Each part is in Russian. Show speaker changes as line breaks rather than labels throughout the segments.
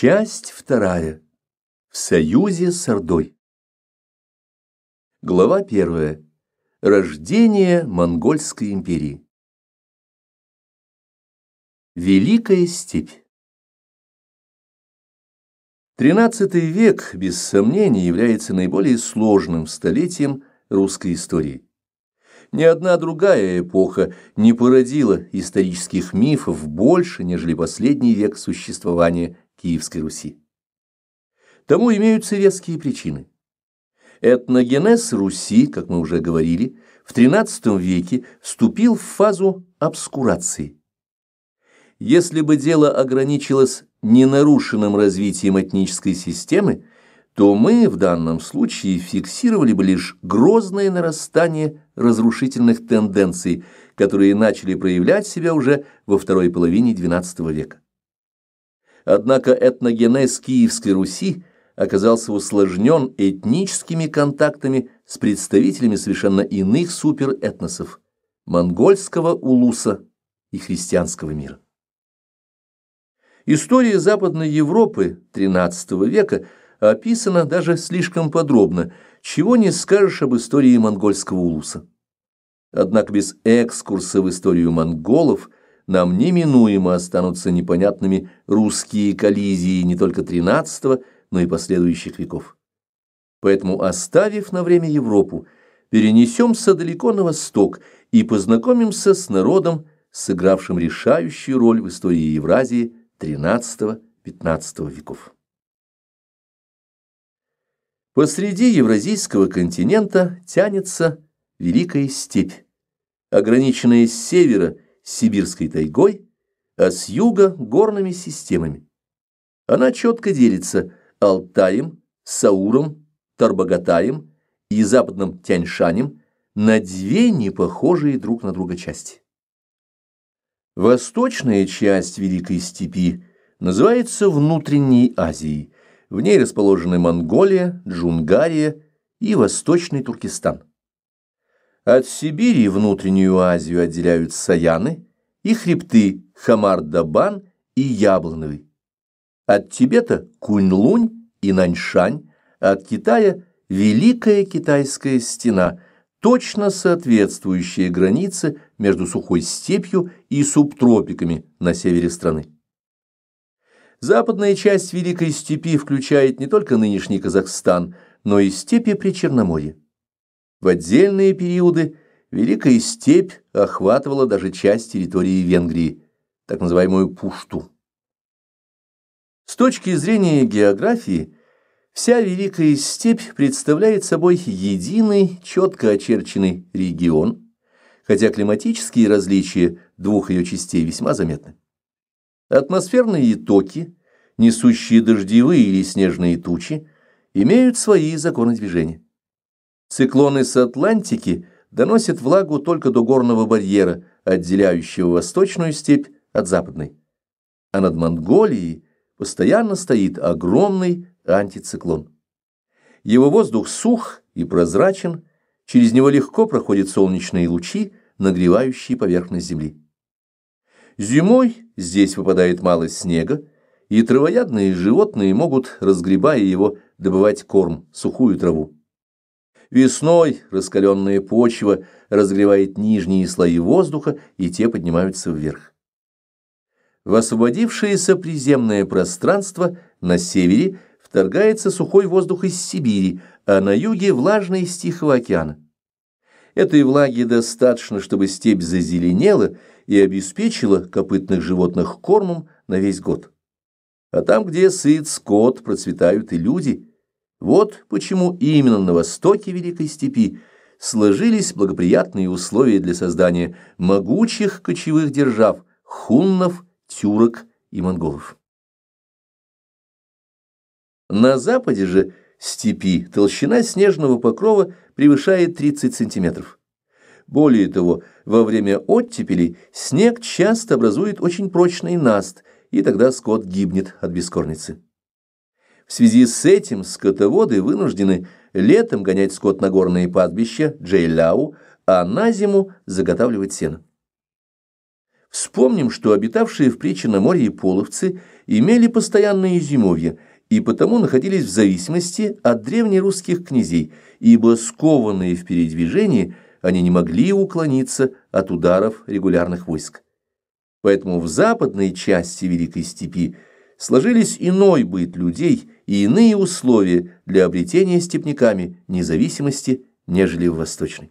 Часть вторая. В союзе с Ордой. Глава первая. Рождение Монгольской империи. Великая степь. Тринадцатый век, без сомнения, является наиболее сложным столетием русской истории. Ни одна другая эпоха не породила исторических мифов больше, нежели последний век существования Киевской Руси. Тому имеются веские причины. Этногенез Руси, как мы уже говорили, в XIII веке вступил в фазу обскурации. Если бы дело ограничилось ненарушенным развитием этнической системы, то мы в данном случае фиксировали бы лишь грозное нарастание разрушительных тенденций, которые начали проявлять себя уже во второй половине XII века. Однако этногенез Киевской Руси оказался усложнен этническими контактами с представителями совершенно иных суперэтносов – монгольского улуса и христианского мира. История Западной Европы XIII века описана даже слишком подробно, чего не скажешь об истории монгольского улуса. Однако без экскурса в историю монголов – нам неминуемо останутся непонятными русские коллизии не только XIII, но и последующих веков. Поэтому, оставив на время Европу, перенесемся далеко на восток и познакомимся с народом, сыгравшим решающую роль в истории Евразии XIII-XV веков. Посреди Евразийского континента тянется Великая степь, ограниченная с севера – сибирской тайгой, а с юга – горными системами. Она четко делится Алтаем, Сауром, Тарбагатаем и западным Тяньшанем на две непохожие друг на друга части. Восточная часть Великой Степи называется Внутренней Азией. В ней расположены Монголия, Джунгария и Восточный Туркестан. От Сибири и внутреннюю Азию отделяют Саяны и хребты Хамар-Дабан и Яблоновый. От Тибета – Кунь-Лунь и Наньшань, от Китая – Великая Китайская стена, точно соответствующая границе между сухой степью и субтропиками на севере страны. Западная часть Великой степи включает не только нынешний Казахстан, но и степи Причерноморья. В отдельные периоды Великая степь охватывала даже часть территории Венгрии, так называемую Пушту. С точки зрения географии, вся Великая степь представляет собой единый, четко очерченный регион, хотя климатические различия двух ее частей весьма заметны. Атмосферные токи, несущие дождевые или снежные тучи, имеют свои законы движения. Циклоны с Атлантики доносят влагу только до горного барьера, отделяющего восточную степь от западной. А над Монголией постоянно стоит огромный антициклон. Его воздух сух и прозрачен, через него легко проходят солнечные лучи, нагревающие поверхность земли. Зимой здесь выпадает мало снега, и травоядные животные могут, разгребая его, добывать корм, сухую траву. Весной раскаленная почва разогревает нижние слои воздуха, и те поднимаются вверх. В освободившееся приземное пространство на севере вторгается сухой воздух из Сибири, а на юге – влажный из Тихого океана. Этой влаги достаточно, чтобы степь зазеленела и обеспечила копытных животных кормом на весь год. А там, где сыт скот, процветают и люди – вот почему именно на востоке Великой Степи сложились благоприятные условия для создания могучих кочевых держав – хуннов, тюрок и монголов. На западе же степи толщина снежного покрова превышает 30 сантиметров. Более того, во время оттепели снег часто образует очень прочный наст, и тогда скот гибнет от бескорницы. В связи с этим скотоводы вынуждены летом гонять скот на горные пастбища Джейляу, а на зиму заготавливать сено. Вспомним, что обитавшие в притче на половцы имели постоянные зимовья и потому находились в зависимости от древнерусских князей, ибо скованные в передвижении они не могли уклониться от ударов регулярных войск. Поэтому в западной части Великой Степи сложились иной быт людей – и иные условия для обретения степняками независимости, нежели в Восточной.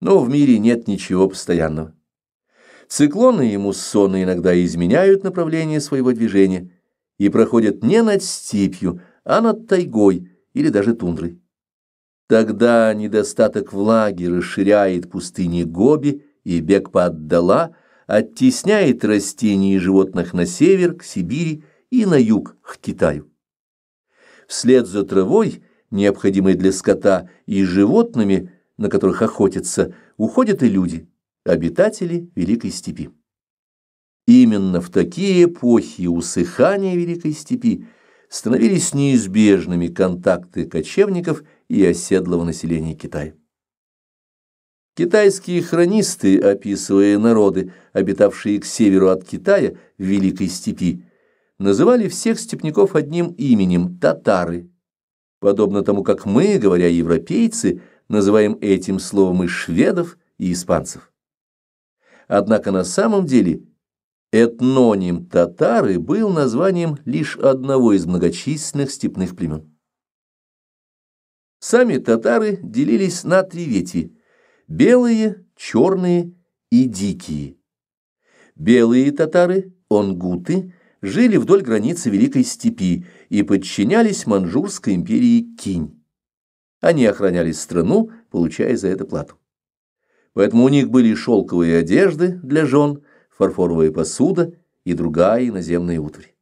Но в мире нет ничего постоянного. Циклоны и муссоны иногда изменяют направление своего движения и проходят не над степью, а над тайгой или даже тундрой. Тогда недостаток влаги расширяет пустыни Гоби и бег по Аддала, оттесняет растений и животных на север, к Сибири, и на юг к Китаю. Вслед за травой, необходимой для скота и животными, на которых охотятся, уходят и люди, обитатели Великой Степи. Именно в такие эпохи усыхания Великой Степи становились неизбежными контакты кочевников и оседлого населения Китая. Китайские хронисты, описывая народы, обитавшие к северу от Китая в Великой Степи, называли всех степняков одним именем – татары. Подобно тому, как мы, говоря «европейцы», называем этим словом и шведов, и испанцев. Однако на самом деле этноним татары был названием лишь одного из многочисленных степных племен. Сами татары делились на три ветви – белые, черные и дикие. Белые татары – онгуты – жили вдоль границы Великой Степи и подчинялись Манжурской империи Кинь. Они охраняли страну, получая за это плату. Поэтому у них были шелковые одежды для жен, фарфоровая посуда и другая иноземная утварь.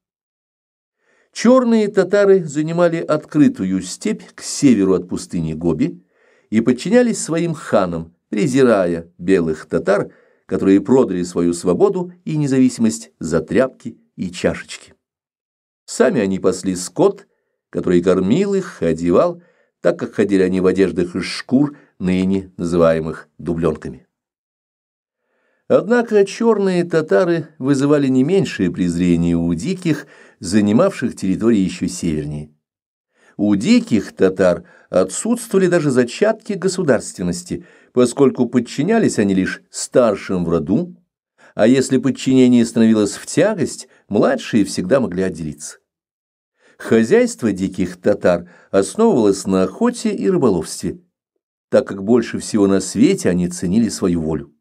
Черные татары занимали открытую степь к северу от пустыни Гоби и подчинялись своим ханам, презирая белых татар, которые продали свою свободу и независимость за тряпки и чашечки. Сами они пасли скот, который кормил их и одевал, так как ходили они в одеждах из шкур, ныне называемых дубленками. Однако черные татары вызывали не меньшее презрение у диких, занимавших территории еще севернее. У диких татар отсутствовали даже зачатки государственности, поскольку подчинялись они лишь старшим в роду, а если подчинение становилось в тягость, младшие всегда могли отделиться. Хозяйство диких татар основывалось на охоте и рыболовстве, так как больше всего на свете они ценили свою волю.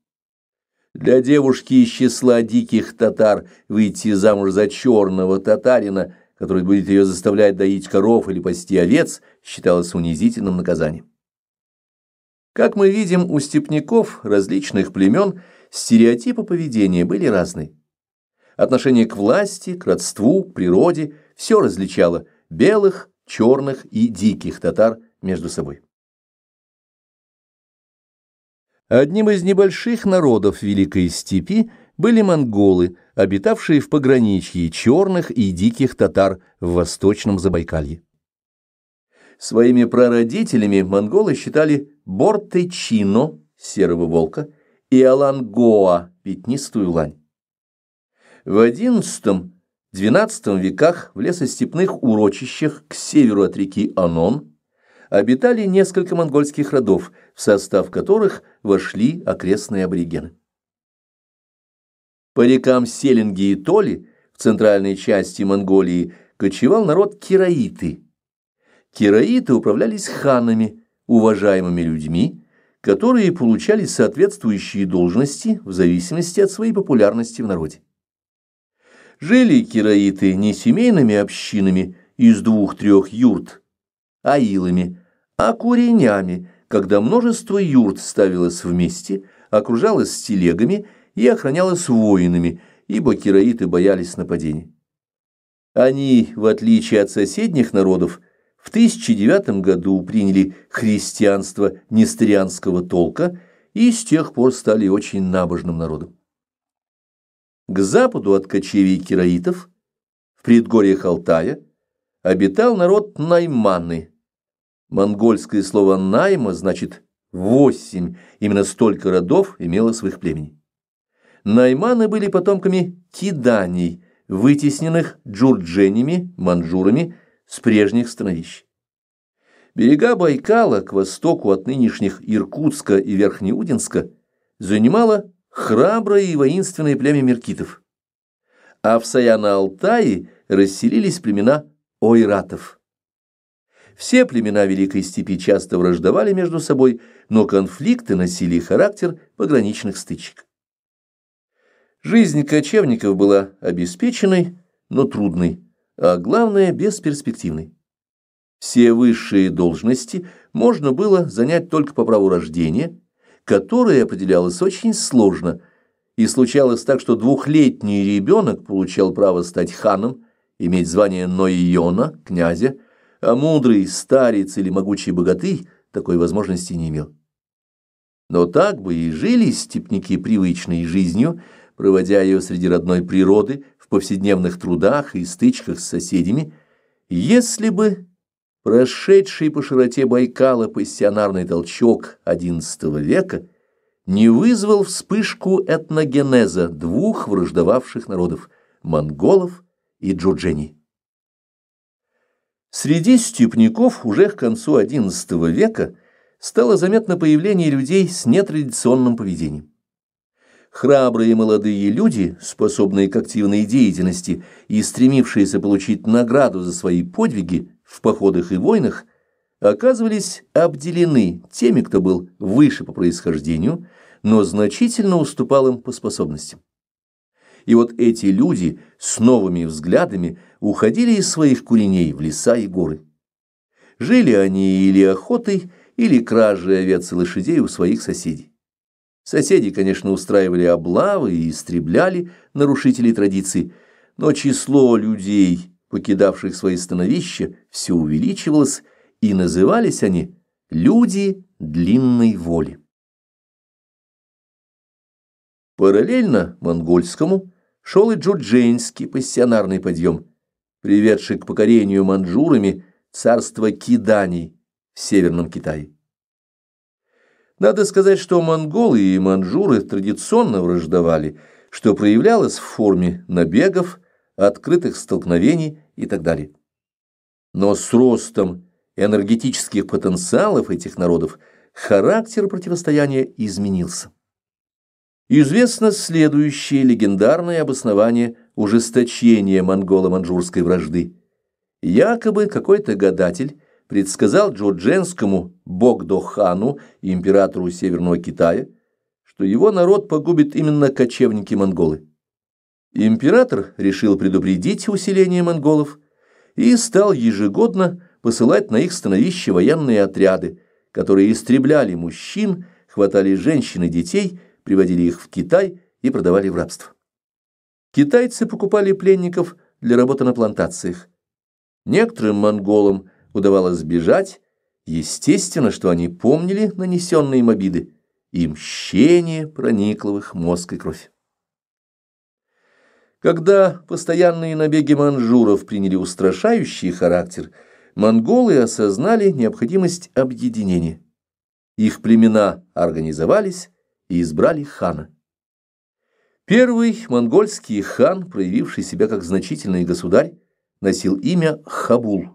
Для девушки из числа диких татар выйти замуж за черного татарина, который будет ее заставлять доить коров или пасти овец, считалось унизительным наказанием. Как мы видим, у степняков различных племен – Стереотипы поведения были разные. Отношение к власти, к родству, к природе – все различало белых, черных и диких татар между собой. Одним из небольших народов Великой Степи были монголы, обитавшие в пограничье черных и диких татар в Восточном Забайкалье. Своими прародителями монголы считали Бортычино, серого волка, и Алангоа, пятнистую лань. В XI-XII веках в лесостепных урочищах к северу от реки Анон обитали несколько монгольских родов, в состав которых вошли окрестные аборигены. По рекам Селинги и Толи в центральной части Монголии кочевал народ кираиты. Кираиты управлялись ханами, уважаемыми людьми, которые получали соответствующие должности в зависимости от своей популярности в народе. Жили кираиты не семейными общинами из двух-трех юрт, а илами, а куренями, когда множество юрт ставилось вместе, окружалось телегами и охранялось воинами, ибо кираиты боялись нападений. Они, в отличие от соседних народов, в 1009 году приняли христианство нестерианского толка и с тех пор стали очень набожным народом. К западу от кочевий кираитов, в предгорьях Алтая, обитал народ найманы. Монгольское слово «найма» значит «восемь», именно столько родов имело своих племени. Найманы были потомками киданий, вытесненных джурдженями, манжурами, с прежних становищ. Берега Байкала к востоку от нынешних Иркутска и Верхнеудинска занимало храброе и воинственное племя меркитов. А в Саяна-Алтае расселились племена ойратов. Все племена Великой Степи часто враждовали между собой, но конфликты носили характер пограничных стычек. Жизнь кочевников была обеспеченной, но трудной а главное – бесперспективной. Все высшие должности можно было занять только по праву рождения, которое определялось очень сложно, и случалось так, что двухлетний ребенок получал право стать ханом, иметь звание Нойона, князя, а мудрый, старец или могучий богатырь такой возможности не имел. Но так бы и жили степники привычной жизнью, проводя ее среди родной природы, повседневных трудах и стычках с соседями, если бы прошедший по широте Байкала пассионарный толчок XI века не вызвал вспышку этногенеза двух враждовавших народов – монголов и джуджени. Среди степняков уже к концу XI века стало заметно появление людей с нетрадиционным поведением. Храбрые молодые люди, способные к активной деятельности и стремившиеся получить награду за свои подвиги в походах и войнах, оказывались обделены теми, кто был выше по происхождению, но значительно уступал им по способностям. И вот эти люди с новыми взглядами уходили из своих куреней в леса и горы. Жили они или охотой, или кражей овец и лошадей у своих соседей. Соседи, конечно, устраивали облавы и истребляли нарушителей традиций, но число людей, покидавших свои становища, все увеличивалось, и назывались они «люди длинной воли». Параллельно монгольскому шел и джудженский пассионарный подъем, приведший к покорению манжурами царства киданий в Северном Китае. Надо сказать, что монголы и манжуры традиционно враждовали, что проявлялось в форме набегов, открытых столкновений и так далее. Но с ростом энергетических потенциалов этих народов характер противостояния изменился. Известно следующее легендарное обоснование ужесточения монголо-манжурской вражды. Якобы какой-то гадатель предсказал Джордженскому Богдохану, императору Северного Китая, что его народ погубит именно кочевники-монголы. Император решил предупредить усиление монголов и стал ежегодно посылать на их становище военные отряды, которые истребляли мужчин, хватали женщин и детей, приводили их в Китай и продавали в рабство. Китайцы покупали пленников для работы на плантациях. Некоторым монголам удавалось сбежать, естественно, что они помнили нанесенные им обиды, и мщение проникло в их мозг и кровь. Когда постоянные набеги манжуров приняли устрашающий характер, монголы осознали необходимость объединения. Их племена организовались и избрали хана. Первый монгольский хан, проявивший себя как значительный государь, носил имя Хабул.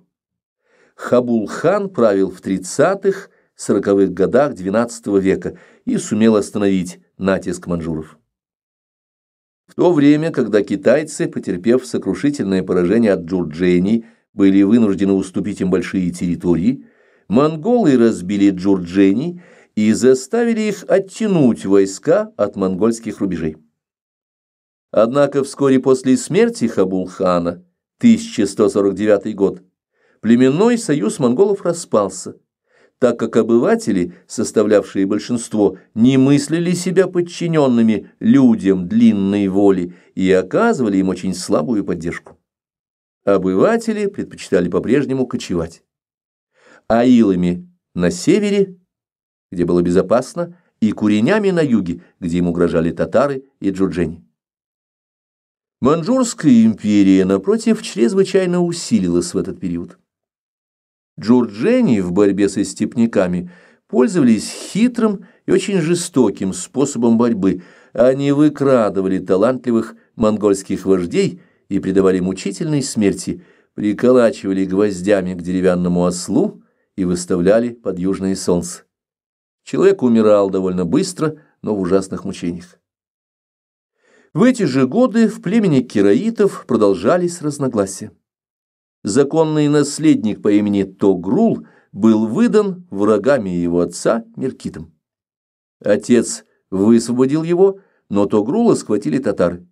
Хабулхан правил в 30-х, 40-х годах XII века и сумел остановить натиск манжуров. В то время, когда китайцы, потерпев сокрушительное поражение от джурджений, были вынуждены уступить им большие территории, монголы разбили джурджений и заставили их оттянуть войска от монгольских рубежей. Однако вскоре после смерти Хабулхана 1149 год, племенной союз монголов распался, так как обыватели, составлявшие большинство, не мыслили себя подчиненными людям длинной воли и оказывали им очень слабую поддержку. Обыватели предпочитали по-прежнему кочевать. Аилами на севере, где было безопасно, и куренями на юге, где им угрожали татары и джуджени. Манчжурская империя, напротив, чрезвычайно усилилась в этот период. Джурджени в борьбе со степняками пользовались хитрым и очень жестоким способом борьбы. Они выкрадывали талантливых монгольских вождей и придавали мучительной смерти, приколачивали гвоздями к деревянному ослу и выставляли под южное солнце. Человек умирал довольно быстро, но в ужасных мучениях. В эти же годы в племени кираитов продолжались разногласия законный наследник по имени Тогрул был выдан врагами его отца Меркитом. Отец высвободил его, но Тогрула схватили татары.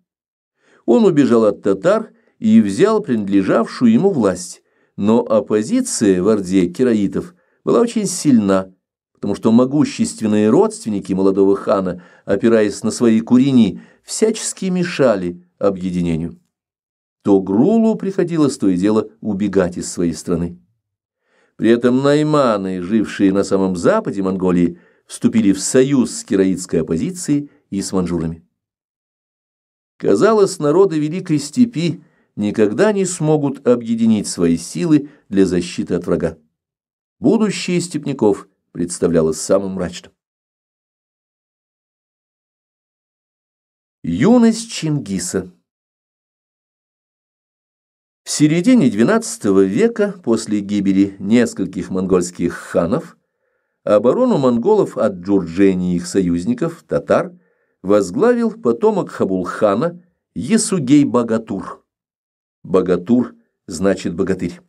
Он убежал от татар и взял принадлежавшую ему власть, но оппозиция в Орде кераитов была очень сильна, потому что могущественные родственники молодого хана, опираясь на свои курени, всячески мешали объединению то Грулу приходилось то и дело убегать из своей страны. При этом найманы, жившие на самом западе Монголии, вступили в союз с кираитской оппозицией и с манжурами. Казалось, народы Великой Степи никогда не смогут объединить свои силы для защиты от врага. Будущее степняков представлялось самым мрачным. Юность Чингиса в середине XII века, после гибели нескольких монгольских ханов, оборону монголов от Джурджени их союзников, татар, возглавил потомок Хабулхана Есугей Богатур. Богатур значит богатырь.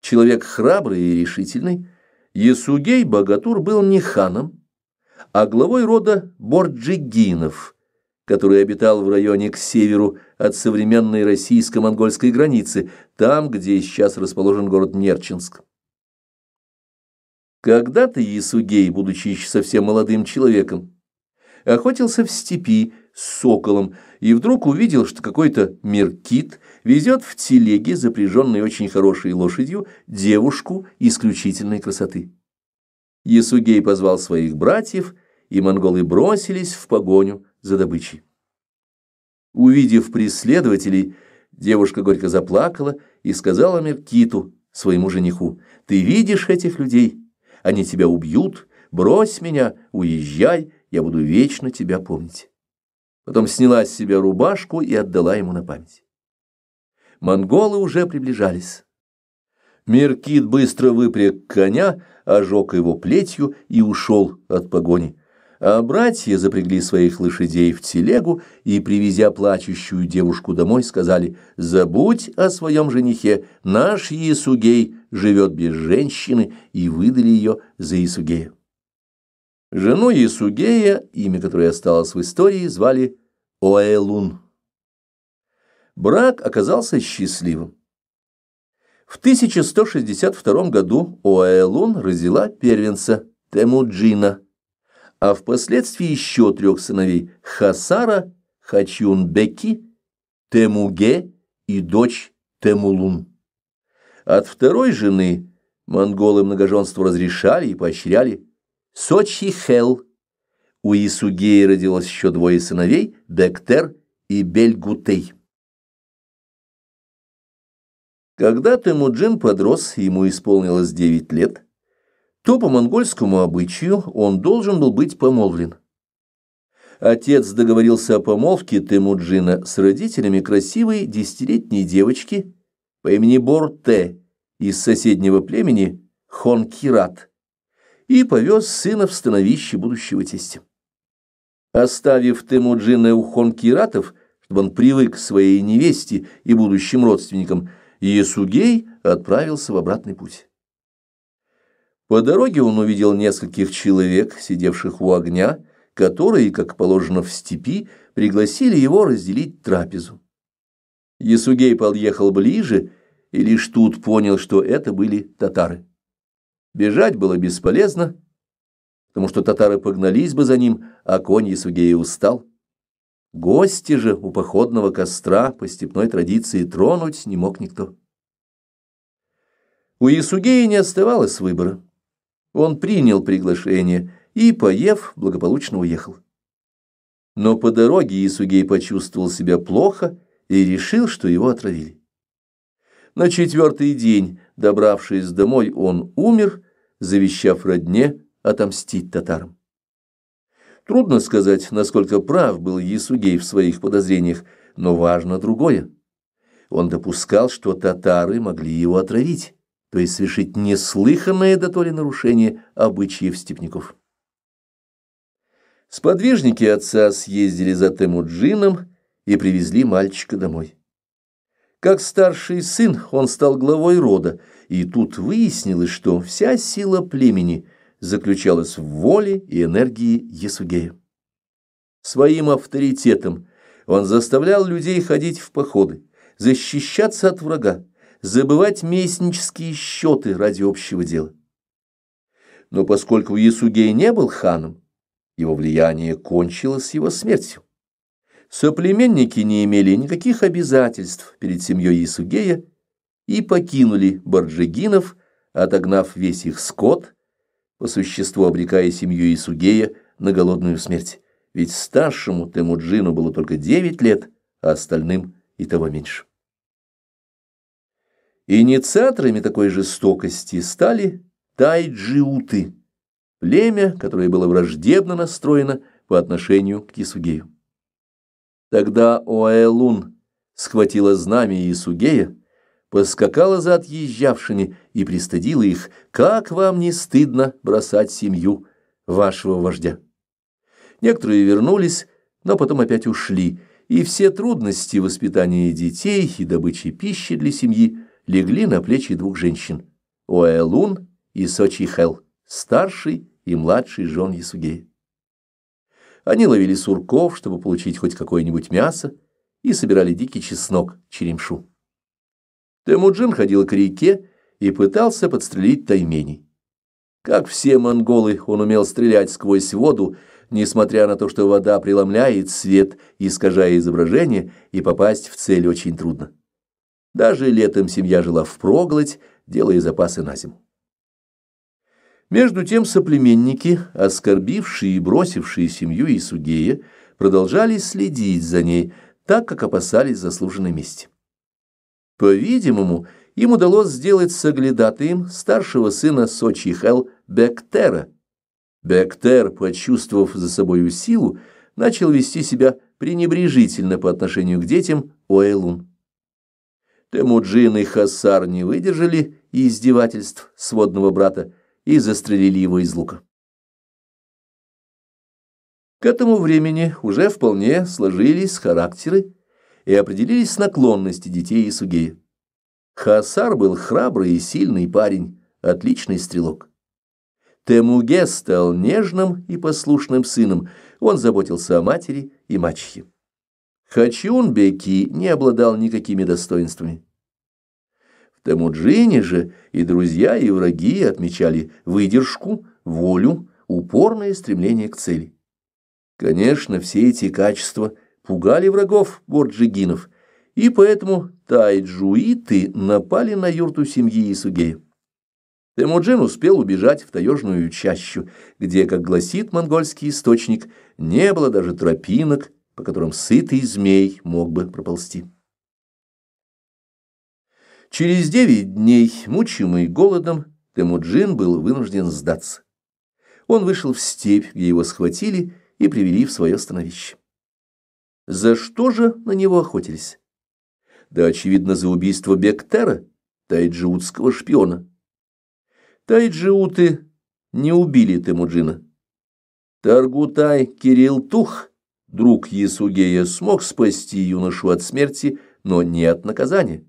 Человек храбрый и решительный, Есугей Богатур был не ханом, а главой рода Борджигинов – который обитал в районе к северу от современной российско-монгольской границы, там, где сейчас расположен город Нерчинск. Когда-то Ясугей, будучи еще совсем молодым человеком, охотился в степи с соколом и вдруг увидел, что какой-то меркит везет в телеге, запряженной очень хорошей лошадью, девушку исключительной красоты. Ясугей позвал своих братьев, и монголы бросились в погоню за добычей. Увидев преследователей, девушка горько заплакала и сказала Меркиту, своему жениху, «Ты видишь этих людей? Они тебя убьют, брось меня, уезжай, я буду вечно тебя помнить». Потом сняла с себя рубашку и отдала ему на память. Монголы уже приближались. Меркит быстро выпряг коня, ожег его плетью и ушел от погони а братья запрягли своих лошадей в телегу и, привезя плачущую девушку домой, сказали «Забудь о своем женихе, наш Иесугей живет без женщины» и выдали ее за Иесугея. Жену Иесугея, имя которой осталось в истории, звали Оэлун. Брак оказался счастливым. В 1162 году Оэлун родила первенца Темуджина – а впоследствии еще трех сыновей – Хасара, Хачунбеки, Темуге и дочь Темулун. От второй жены монголы многоженство разрешали и поощряли Сочи-Хел. У Исугеи родилось еще двое сыновей – Бектер и Бельгутей. Когда Темуджин подрос, ему исполнилось девять лет – то по монгольскому обычаю он должен был быть помолвлен. Отец договорился о помолвке Темуджина с родителями красивой десятилетней девочки по имени Бор Борте из соседнего племени Хонкират и повез сына в становище будущего тестя. Оставив Темуджина у Хонкиратов, чтобы он привык к своей невесте и будущим родственникам, Иесугей отправился в обратный путь. По дороге он увидел нескольких человек, сидевших у огня, которые, как положено в степи, пригласили его разделить трапезу. Ясугей подъехал ближе и лишь тут понял, что это были татары. Бежать было бесполезно, потому что татары погнались бы за ним, а конь Ясугея устал. Гости же у походного костра по степной традиции тронуть не мог никто. У Ясугея не оставалось выбора. Он принял приглашение и, поев, благополучно уехал. Но по дороге Исугей почувствовал себя плохо и решил, что его отравили. На четвертый день, добравшись домой, он умер, завещав родне отомстить татарам. Трудно сказать, насколько прав был Ясугей в своих подозрениях, но важно другое. Он допускал, что татары могли его отравить то есть совершить неслыханное до дотоле нарушение обычаев степняков. Сподвижники отца съездили за Темуджином и привезли мальчика домой. Как старший сын он стал главой рода, и тут выяснилось, что вся сила племени заключалась в воле и энергии Есугея. Своим авторитетом он заставлял людей ходить в походы, защищаться от врага, забывать местнические счеты ради общего дела. Но поскольку Ясугей не был ханом, его влияние кончилось его смертью. Соплеменники не имели никаких обязательств перед семьей Ясугея и покинули Борджигинов, отогнав весь их скот, по существу обрекая семью Ясугея на голодную смерть, ведь старшему Темуджину было только девять лет, а остальным и того меньше. Инициаторами такой жестокости стали тайджиуты, племя, которое было враждебно настроено по отношению к Исугею. Тогда Оэлун схватила знамя Исугея, поскакала за отъезжавшими и пристыдила их, как вам не стыдно бросать семью вашего вождя. Некоторые вернулись, но потом опять ушли, и все трудности воспитания детей и добычи пищи для семьи легли на плечи двух женщин – Оэлун и Сочи Хел, старший и младший жен Ясугея. Они ловили сурков, чтобы получить хоть какое-нибудь мясо, и собирали дикий чеснок черемшу. Темуджин ходил к реке и пытался подстрелить тайменей. Как все монголы, он умел стрелять сквозь воду, несмотря на то, что вода преломляет свет, искажая изображение, и попасть в цель очень трудно. Даже летом семья жила в впроголодь, делая запасы на зиму. Между тем соплеменники, оскорбившие и бросившие семью Исугея, продолжали следить за ней, так как опасались заслуженной мести. По-видимому, им удалось сделать соглядатаем старшего сына Сочихел Бектера. Бектер, почувствовав за собою силу, начал вести себя пренебрежительно по отношению к детям Оэлун. Темуджин и Хасар не выдержали издевательств сводного брата и застрелили его из лука. К этому времени уже вполне сложились характеры и определились наклонности детей и Исугея. Хасар был храбрый и сильный парень, отличный стрелок. Темуге стал нежным и послушным сыном, он заботился о матери и мачехе. Хачунбеки не обладал никакими достоинствами. Темуджини же и друзья, и враги отмечали выдержку, волю, упорное стремление к цели. Конечно, все эти качества пугали врагов борджигинов, и поэтому тайджуиты напали на юрту семьи Исугея. Темуджин успел убежать в таежную чащу, где, как гласит монгольский источник, не было даже тропинок, по которым сытый змей мог бы проползти. Через девять дней, мучимый голодом, Темуджин был вынужден сдаться. Он вышел в степь, где его схватили и привели в свое становище. За что же на него охотились? Да, очевидно, за убийство Бектера, тайджиутского шпиона. Тайджиуты не убили Темуджина. Таргутай Кирилл Тух, друг Ясугея, смог спасти юношу от смерти, но не от наказания.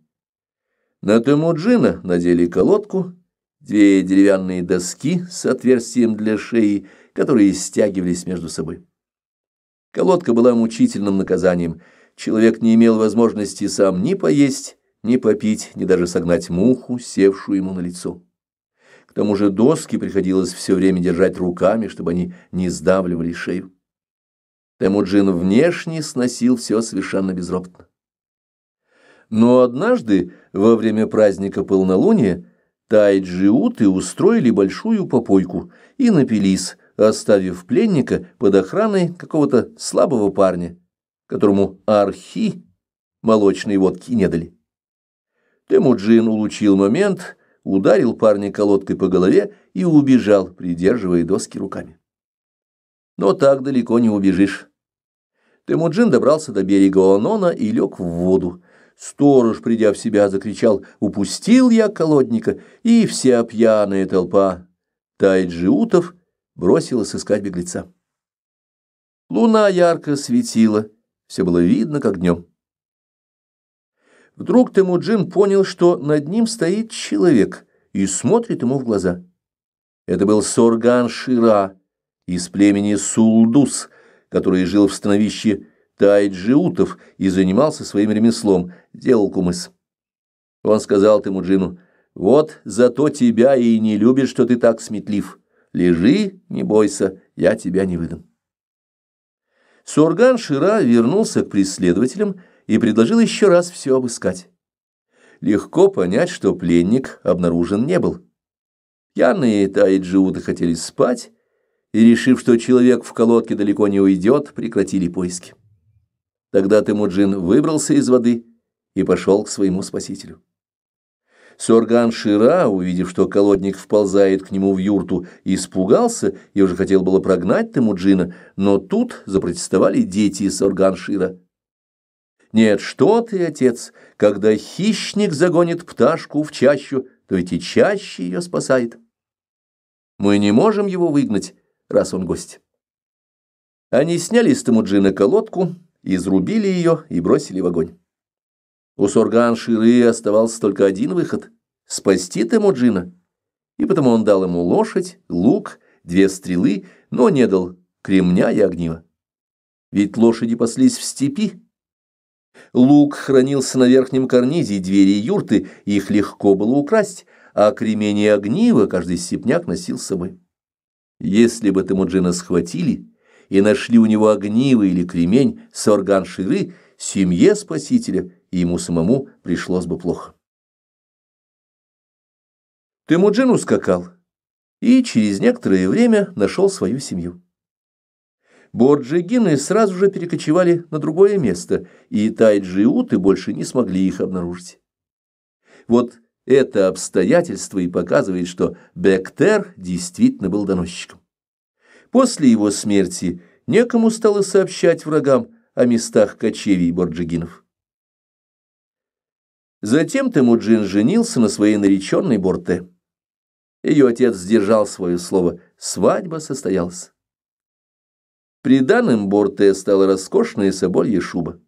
На Тамуджина надели колодку, две деревянные доски с отверстием для шеи, которые стягивались между собой. Колодка была мучительным наказанием. Человек не имел возможности сам ни поесть, ни попить, ни даже согнать муху, севшую ему на лицо. К тому же доски приходилось все время держать руками, чтобы они не сдавливали шею. Тамуджин внешне сносил все совершенно безропотно. Но однажды, во время праздника полнолуния, тайджиуты устроили большую попойку и напились, оставив пленника под охраной какого-то слабого парня, которому архи молочной водки не дали. Темуджин улучил момент, ударил парня колодкой по голове и убежал, придерживая доски руками. Но так далеко не убежишь. Темуджин добрался до берега Анона и лег в воду. Сторож, придя в себя, закричал «Упустил я колодника!» И вся пьяная толпа тайджиутов бросилась искать беглеца. Луна ярко светила, все было видно, как днем. Вдруг Темуджин понял, что над ним стоит человек и смотрит ему в глаза. Это был Сорган Шира из племени Сулдус, который жил в становище Тайджиутов и занимался своим ремеслом, делал кумыс. Он сказал Темуджину, «Вот зато тебя и не любишь, что ты так сметлив. Лежи, не бойся, я тебя не выдам». Сурган Шира вернулся к преследователям и предложил еще раз все обыскать. Легко понять, что пленник обнаружен не был. Пьяные Тайджиуты хотели спать, и, решив, что человек в колодке далеко не уйдет, прекратили поиски. Тогда Темуджин выбрался из воды и пошел к своему спасителю. Сорган Шира, увидев, что колодник вползает к нему в юрту, испугался и уже хотел было прогнать Темуджина, но тут запротестовали дети Сорган Шира. «Нет, что ты, отец, когда хищник загонит пташку в чащу, то ведь и чаще ее спасает. Мы не можем его выгнать, раз он гость». Они сняли с Темуджина колодку, изрубили ее и бросили в огонь. У Сорган-Ширы оставался только один выход — спасти Темуджина. И потому он дал ему лошадь, лук, две стрелы, но не дал кремня и огнива. Ведь лошади паслись в степи. Лук хранился на верхнем карнизе двери юрты, их легко было украсть, а кремень и огниво каждый степняк носил с собой. Если бы Темуджина схватили — и нашли у него огниво или кремень с орган ширы, семье спасителя и ему самому пришлось бы плохо. Темуджин ускакал и через некоторое время нашел свою семью. Борджигины сразу же перекочевали на другое место, и тайджиуты больше не смогли их обнаружить. Вот это обстоятельство и показывает, что Бектер действительно был доносчиком. После его смерти некому стало сообщать врагам о местах кочевий борджигинов. Затем Темуджин женился на своей нареченной Борте. Ее отец сдержал свое слово, свадьба состоялась. Приданным Борте стала роскошная соболья шуба.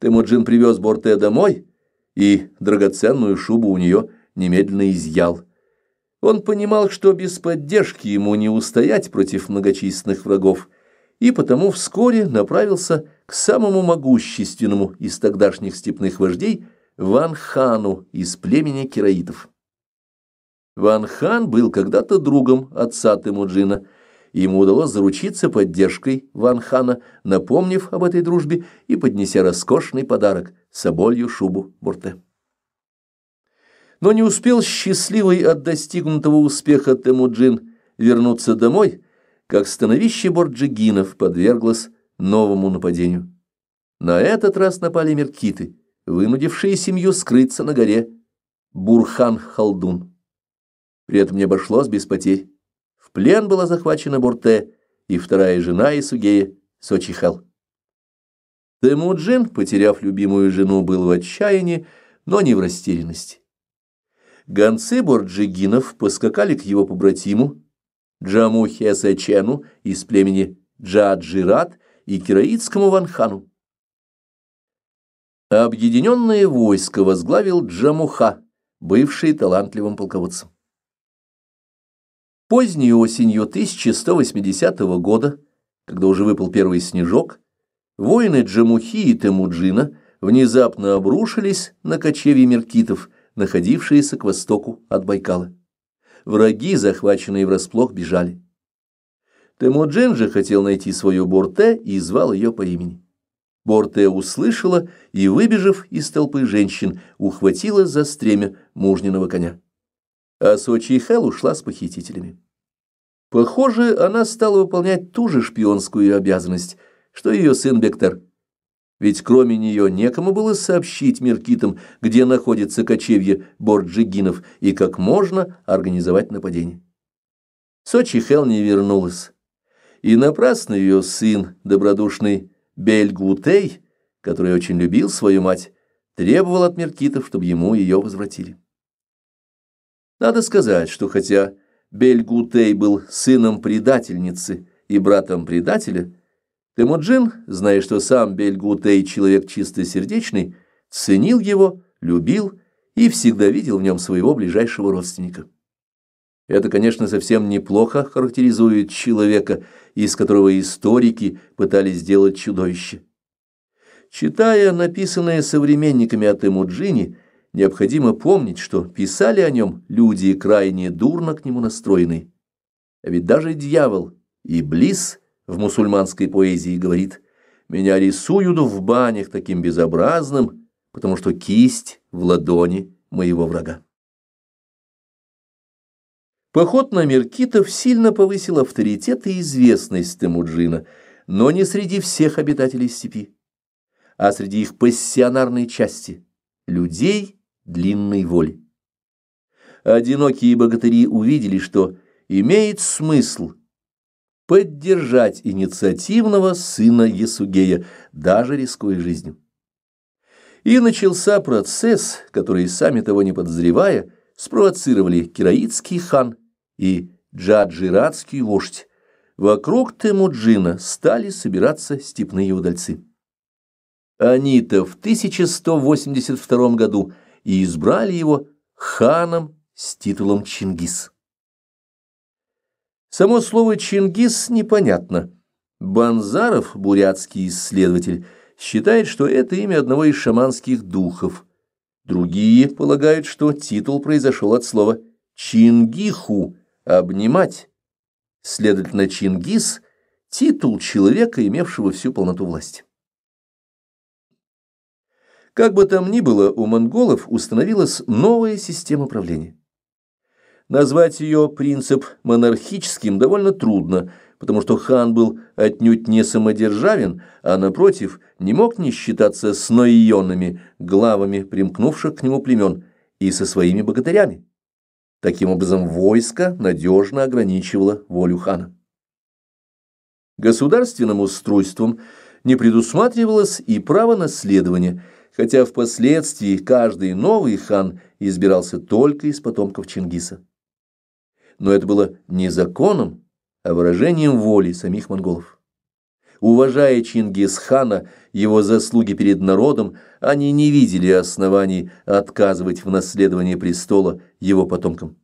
Темуджин привез Борте домой и драгоценную шубу у нее немедленно изъял – он понимал, что без поддержки ему не устоять против многочисленных врагов, и потому вскоре направился к самому могущественному из тогдашних степных вождей Ван Хану из племени кераитов. Ван Хан был когда-то другом отца Темуджина, ему удалось заручиться поддержкой Ван Хана, напомнив об этой дружбе и поднеся роскошный подарок – соболью шубу Бурте. Но не успел счастливый от достигнутого успеха Темуджин вернуться домой, как становище Борджигинов подверглось новому нападению. На этот раз напали меркиты, вынудившие семью скрыться на горе Бурхан-Халдун. При этом не обошлось без потерь. В плен была захвачена Бурте и вторая жена Исугея Сочихал. Темуджин, потеряв любимую жену, был в отчаянии, но не в растерянности. Гонцы Борджигинов поскакали к его побратиму Джамухе Хесачену из племени Джаджират и Кираитскому Ванхану. Объединенное войско возглавил Джамуха, бывший талантливым полководцем. Поздней осенью 1180 года, когда уже выпал первый снежок, воины Джамухи и Темуджина внезапно обрушились на кочевье меркитов – находившиеся к востоку от Байкала. Враги, захваченные врасплох, бежали. Темуджин же хотел найти свою Борте и звал ее по имени. Борте услышала и, выбежав из толпы женщин, ухватила за стремя мужниного коня. А Сочихел ушла с похитителями. Похоже, она стала выполнять ту же шпионскую обязанность, что ее сын Бектер – ведь кроме нее некому было сообщить меркитам, где находится кочевье Борджигинов и как можно организовать нападение. Сочи Хел не вернулась, и напрасно ее сын, добродушный Бельгутей, который очень любил свою мать, требовал от меркитов, чтобы ему ее возвратили. Надо сказать, что хотя Бельгутей был сыном предательницы и братом предателя, Темуджин, зная, что сам Бельгутей человек чистосердечный, ценил его, любил и всегда видел в нем своего ближайшего родственника. Это, конечно, совсем неплохо характеризует человека, из которого историки пытались сделать чудовище. Читая написанное современниками о Темуджине, необходимо помнить, что писали о нем люди крайне дурно к нему настроенные. А ведь даже дьявол и Близ – в мусульманской поэзии говорит «Меня рисуют в банях таким безобразным, потому что кисть в ладони моего врага». Поход на Меркитов сильно повысил авторитет и известность Темуджина, но не среди всех обитателей степи, а среди их пассионарной части – людей длинной воли. Одинокие богатыри увидели, что имеет смысл – поддержать инициативного сына Есугея, даже рискуя жизнью. И начался процесс, который, сами того не подозревая, спровоцировали Кираитский хан и Джаджиратский вождь. Вокруг Темуджина стали собираться степные удальцы. Они-то в 1182 году и избрали его ханом с титулом Чингис. Само слово «чингис» непонятно. Банзаров, бурятский исследователь, считает, что это имя одного из шаманских духов. Другие полагают, что титул произошел от слова «чингиху» — «обнимать». Следовательно, «чингис» — титул человека, имевшего всю полноту власти. Как бы там ни было, у монголов установилась новая система правления. Назвать ее принцип монархическим довольно трудно, потому что хан был отнюдь не самодержавен, а, напротив, не мог не считаться с ноионами, главами примкнувших к нему племен, и со своими богатырями. Таким образом, войско надежно ограничивало волю хана. Государственным устройством не предусматривалось и право наследования, хотя впоследствии каждый новый хан избирался только из потомков Чингиса но это было не законом, а выражением воли самих монголов. Уважая Чингисхана, его заслуги перед народом, они не видели оснований отказывать в наследовании престола его потомкам.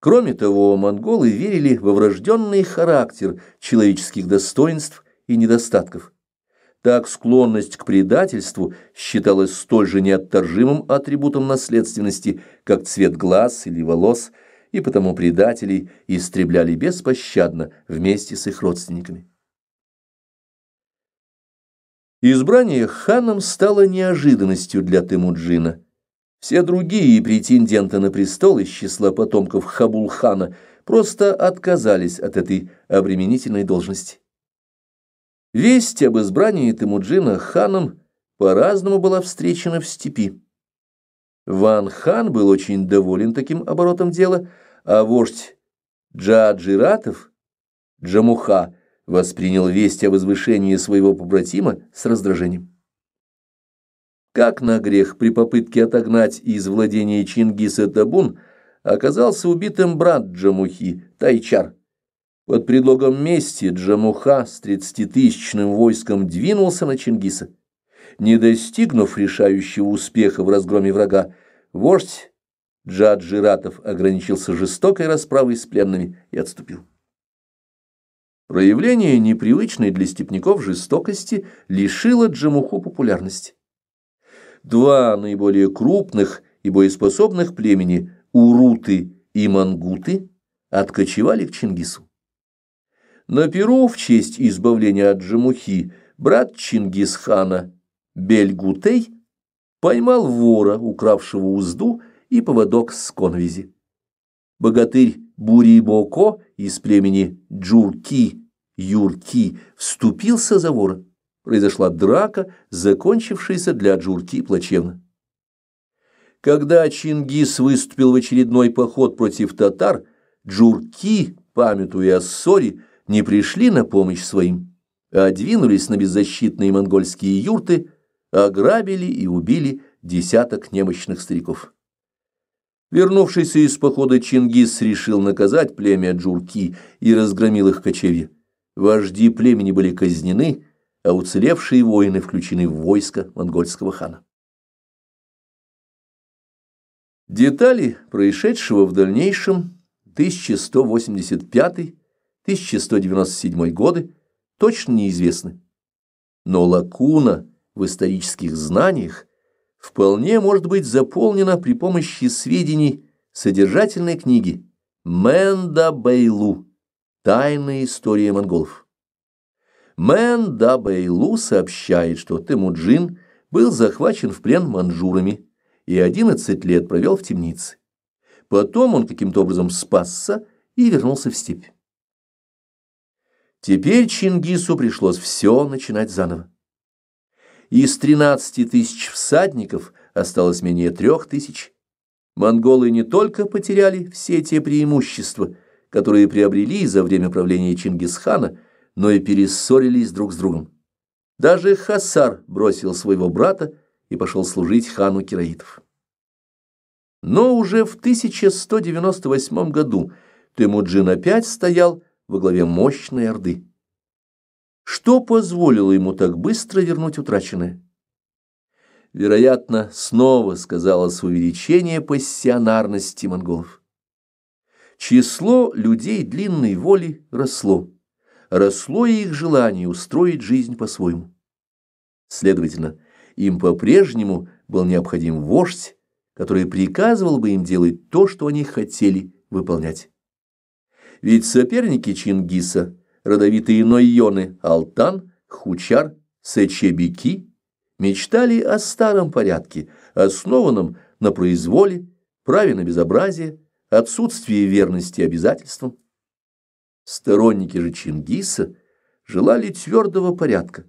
Кроме того, монголы верили во врожденный характер человеческих достоинств и недостатков. Так склонность к предательству считалась столь же неотторжимым атрибутом наследственности, как цвет глаз или волос – и потому предателей истребляли беспощадно вместе с их родственниками. Избрание ханом стало неожиданностью для Темуджина. Все другие претенденты на престол из числа потомков Хабулхана просто отказались от этой обременительной должности. Весть об избрании Темуджина ханом по-разному была встречена в степи. Ван Хан был очень доволен таким оборотом дела, а вождь Джаджиратов, Джамуха, воспринял весть о возвышении своего побратима с раздражением. Как на грех при попытке отогнать из владения Чингиса табун оказался убитым брат Джамухи, Тайчар. Под предлогом мести Джамуха с тридцатитысячным войском двинулся на Чингиса не достигнув решающего успеха в разгроме врага, вождь Джаджиратов ограничился жестокой расправой с пленными и отступил. Проявление непривычной для степняков жестокости лишило Джамуху популярности. Два наиболее крупных и боеспособных племени – Уруты и Мангуты – откочевали к Чингису. На Перу в честь избавления от Джамухи брат Чингисхана Бельгутей поймал вора, укравшего узду и поводок с конвизи. Богатырь Бурибоко из племени Джурки, Юрки, вступился за вора. Произошла драка, закончившаяся для Джурки плачевно. Когда Чингис выступил в очередной поход против татар, Джурки, памятуя о ссоре, не пришли на помощь своим, а двинулись на беззащитные монгольские юрты – ограбили и убили десяток немощных стариков. Вернувшийся из похода Чингис решил наказать племя Джурки и разгромил их кочевье. Вожди племени были казнены, а уцелевшие воины включены в войско монгольского хана. Детали происшедшего в дальнейшем 1185-1197 годы точно неизвестны. Но лакуна – в исторических знаниях вполне может быть заполнена при помощи сведений содержательной книги Мэнда Бейлу «Тайная история монголов». Мэнда Бейлу сообщает, что Темуджин был захвачен в плен манжурами и 11 лет провел в темнице. Потом он каким-то образом спасся и вернулся в степь. Теперь Чингису пришлось все начинать заново. Из 13 тысяч всадников осталось менее трех тысяч. Монголы не только потеряли все те преимущества, которые приобрели за время правления Чингисхана, но и перессорились друг с другом. Даже Хасар бросил своего брата и пошел служить хану Кираитов. Но уже в 1198 году Темуджин опять стоял во главе мощной Орды. Что позволило ему так быстро вернуть утраченное? Вероятно, снова сказалось увеличение пассионарности монголов. Число людей длинной воли росло. Росло и их желание устроить жизнь по-своему. Следовательно, им по-прежнему был необходим вождь, который приказывал бы им делать то, что они хотели выполнять. Ведь соперники Чингиса – родовитые нойоны Алтан, Хучар, Сечебики мечтали о старом порядке, основанном на произволе, праве на безобразие, отсутствии верности обязательствам. Сторонники же Чингиса желали твердого порядка,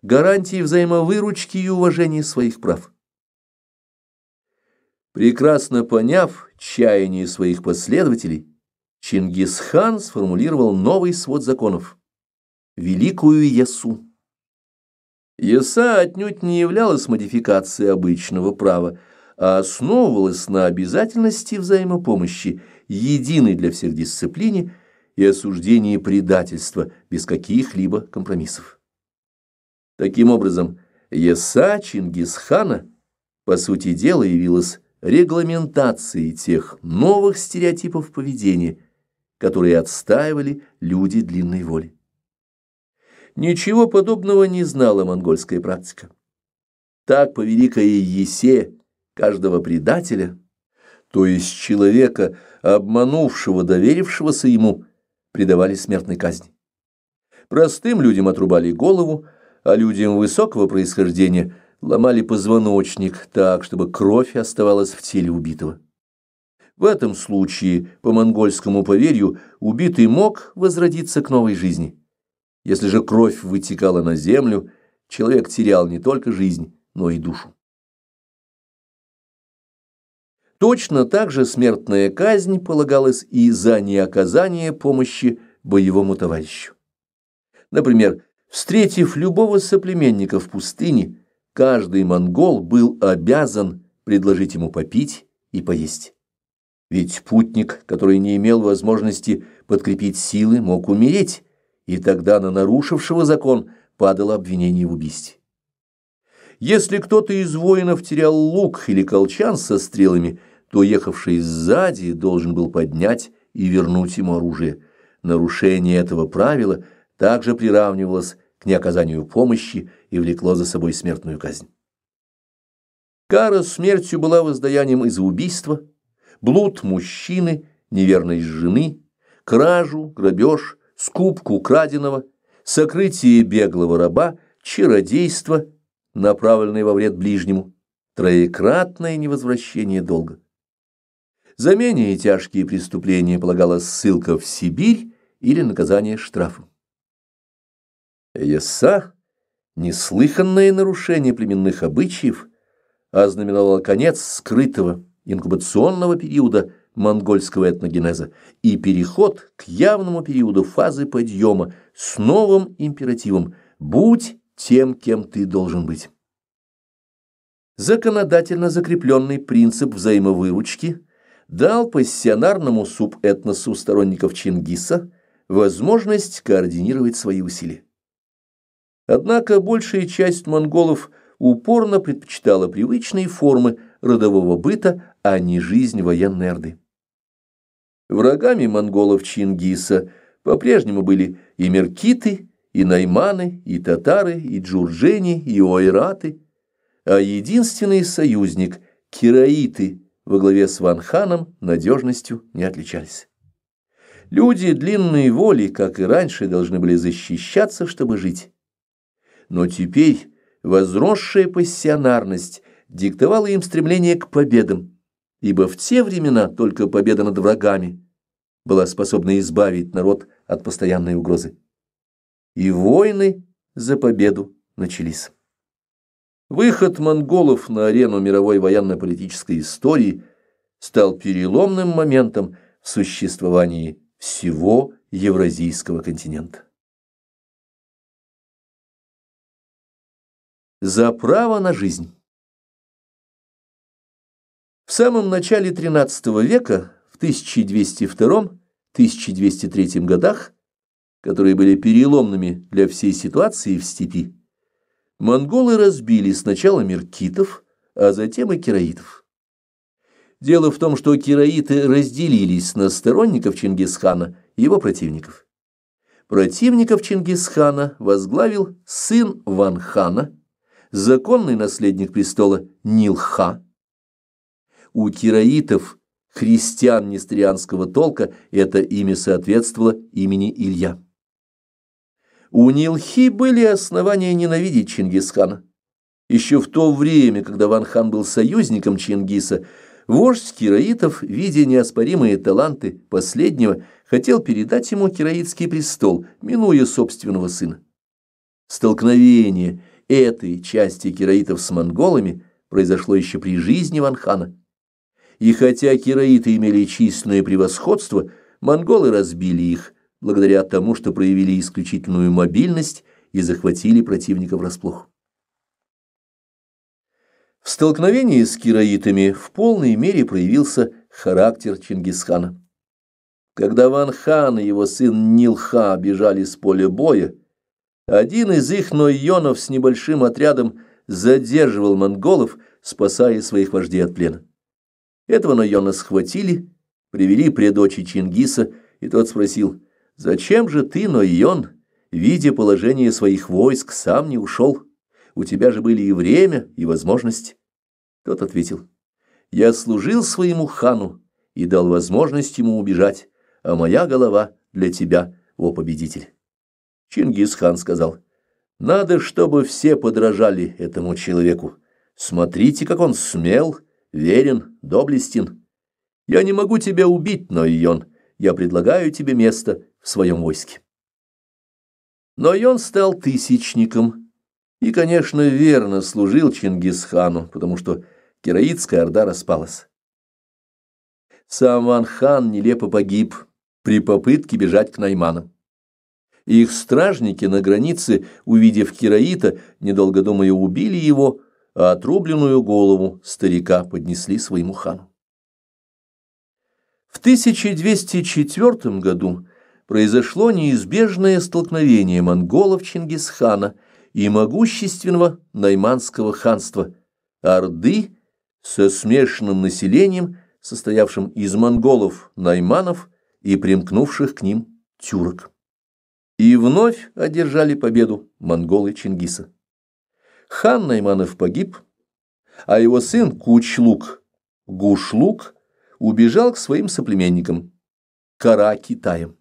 гарантии взаимовыручки и уважения своих прав. Прекрасно поняв чаяние своих последователей, Чингисхан сформулировал новый свод законов – Великую Ясу. Яса отнюдь не являлась модификацией обычного права, а основывалась на обязательности взаимопомощи, единой для всех дисциплине и осуждении предательства без каких-либо компромиссов. Таким образом, Яса Чингисхана, по сути дела, явилась регламентацией тех новых стереотипов поведения – которые отстаивали люди длинной воли. Ничего подобного не знала монгольская практика. Так по великой Есе каждого предателя, то есть человека, обманувшего, доверившегося ему, предавали смертной казни. Простым людям отрубали голову, а людям высокого происхождения ломали позвоночник так, чтобы кровь оставалась в теле убитого. В этом случае, по монгольскому поверью, убитый мог возродиться к новой жизни. Если же кровь вытекала на землю, человек терял не только жизнь, но и душу. Точно так же смертная казнь полагалась и за неоказание помощи боевому товарищу. Например, встретив любого соплеменника в пустыне, каждый монгол был обязан предложить ему попить и поесть. Ведь путник, который не имел возможности подкрепить силы, мог умереть, и тогда на нарушившего закон падало обвинение в убийстве. Если кто-то из воинов терял лук или колчан со стрелами, то ехавший сзади должен был поднять и вернуть ему оружие. Нарушение этого правила также приравнивалось к неоказанию помощи и влекло за собой смертную казнь. Кара смертью была воздаянием из-за убийства, блуд мужчины, неверность жены, кражу, грабеж, скупку краденого, сокрытие беглого раба, чародейство, направленное во вред ближнему, троекратное невозвращение долга. За менее тяжкие преступления полагалась ссылка в Сибирь или наказание штрафом. Эйса, неслыханное нарушение племенных обычаев, ознаменовало конец скрытого, инкубационного периода монгольского этногенеза и переход к явному периоду фазы подъема с новым императивом «Будь тем, кем ты должен быть». Законодательно закрепленный принцип взаимовыручки дал пассионарному субэтносу сторонников Чингиса возможность координировать свои усилия. Однако большая часть монголов упорно предпочитала привычные формы родового быта, а не жизнь военной орды. Врагами монголов Чингиса по-прежнему были и меркиты, и найманы, и татары, и джурджени, и ойраты, а единственный союзник – кираиты во главе с Ванханом надежностью не отличались. Люди длинной воли, как и раньше, должны были защищаться, чтобы жить. Но теперь возросшая пассионарность диктовало им стремление к победам, ибо в те времена только победа над врагами была способна избавить народ от постоянной угрозы. И войны за победу начались. Выход монголов на арену мировой военно-политической истории стал переломным моментом в существовании всего Евразийского континента. За право на жизнь в самом начале XIII века, в 1202-1203 годах, которые были переломными для всей ситуации в степи, монголы разбили сначала мир а затем и кираитов. Дело в том, что кираиты разделились на сторонников Чингисхана и его противников. Противников Чингисхана возглавил сын Ванхана, законный наследник престола Нилха, у кираитов, христиан нестрианского толка, это имя соответствовало имени Илья. У Нилхи были основания ненавидеть Чингисхана. Еще в то время, когда Ван Хан был союзником Чингиса, вождь кираитов, видя неоспоримые таланты последнего, хотел передать ему кираитский престол, минуя собственного сына. Столкновение этой части кираитов с монголами произошло еще при жизни Ван Хана и хотя кираиты имели численное превосходство, монголы разбили их, благодаря тому, что проявили исключительную мобильность и захватили противника врасплох. В столкновении с кираитами в полной мере проявился характер Чингисхана. Когда Ван Хан и его сын Нилха бежали с поля боя, один из их нойонов с небольшим отрядом задерживал монголов, спасая своих вождей от плена. Этого Найона схватили, привели пред очи Чингиса, и тот спросил, «Зачем же ты, Найон, видя положение своих войск, сам не ушел? У тебя же были и время, и возможность». Тот ответил, «Я служил своему хану и дал возможность ему убежать, а моя голова для тебя, о победитель». Чингис-хан сказал, «Надо, чтобы все подражали этому человеку. Смотрите, как он смел» верен, доблестен. Я не могу тебя убить, но Ион, я предлагаю тебе место в своем войске. Но Ион стал тысячником и, конечно, верно служил Чингисхану, потому что Кераитская орда распалась. Сам Ван Хан нелепо погиб при попытке бежать к Найманам. Их стражники на границе, увидев Кераита, недолго думая, убили его, а отрубленную голову старика поднесли своему хану. В 1204 году произошло неизбежное столкновение монголов Чингисхана и могущественного Найманского ханства Орды со смешанным населением, состоявшим из монголов, найманов и примкнувших к ним тюрок. И вновь одержали победу монголы Чингиса хан Найманов погиб, а его сын Кучлук, Гушлук, убежал к своим соплеменникам, кара Китаем.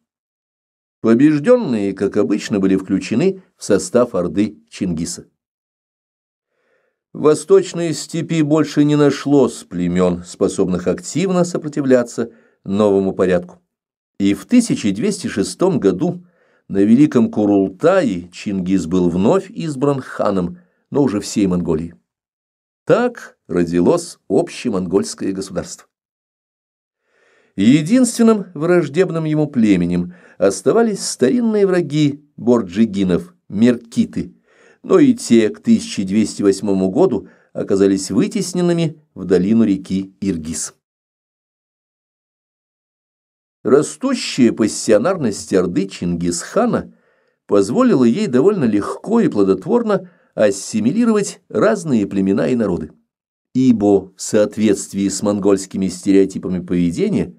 Побежденные, как обычно, были включены в состав орды Чингиса. В восточной степи больше не нашлось племен, способных активно сопротивляться новому порядку. И в 1206 году на Великом Курултае Чингис был вновь избран ханом – но уже всей Монголии. Так родилось общемонгольское государство. Единственным враждебным ему племенем оставались старинные враги борджигинов, меркиты, но и те к 1208 году оказались вытесненными в долину реки Иргиз. Растущая пассионарность Орды Чингисхана позволила ей довольно легко и плодотворно ассимилировать разные племена и народы. Ибо в соответствии с монгольскими стереотипами поведения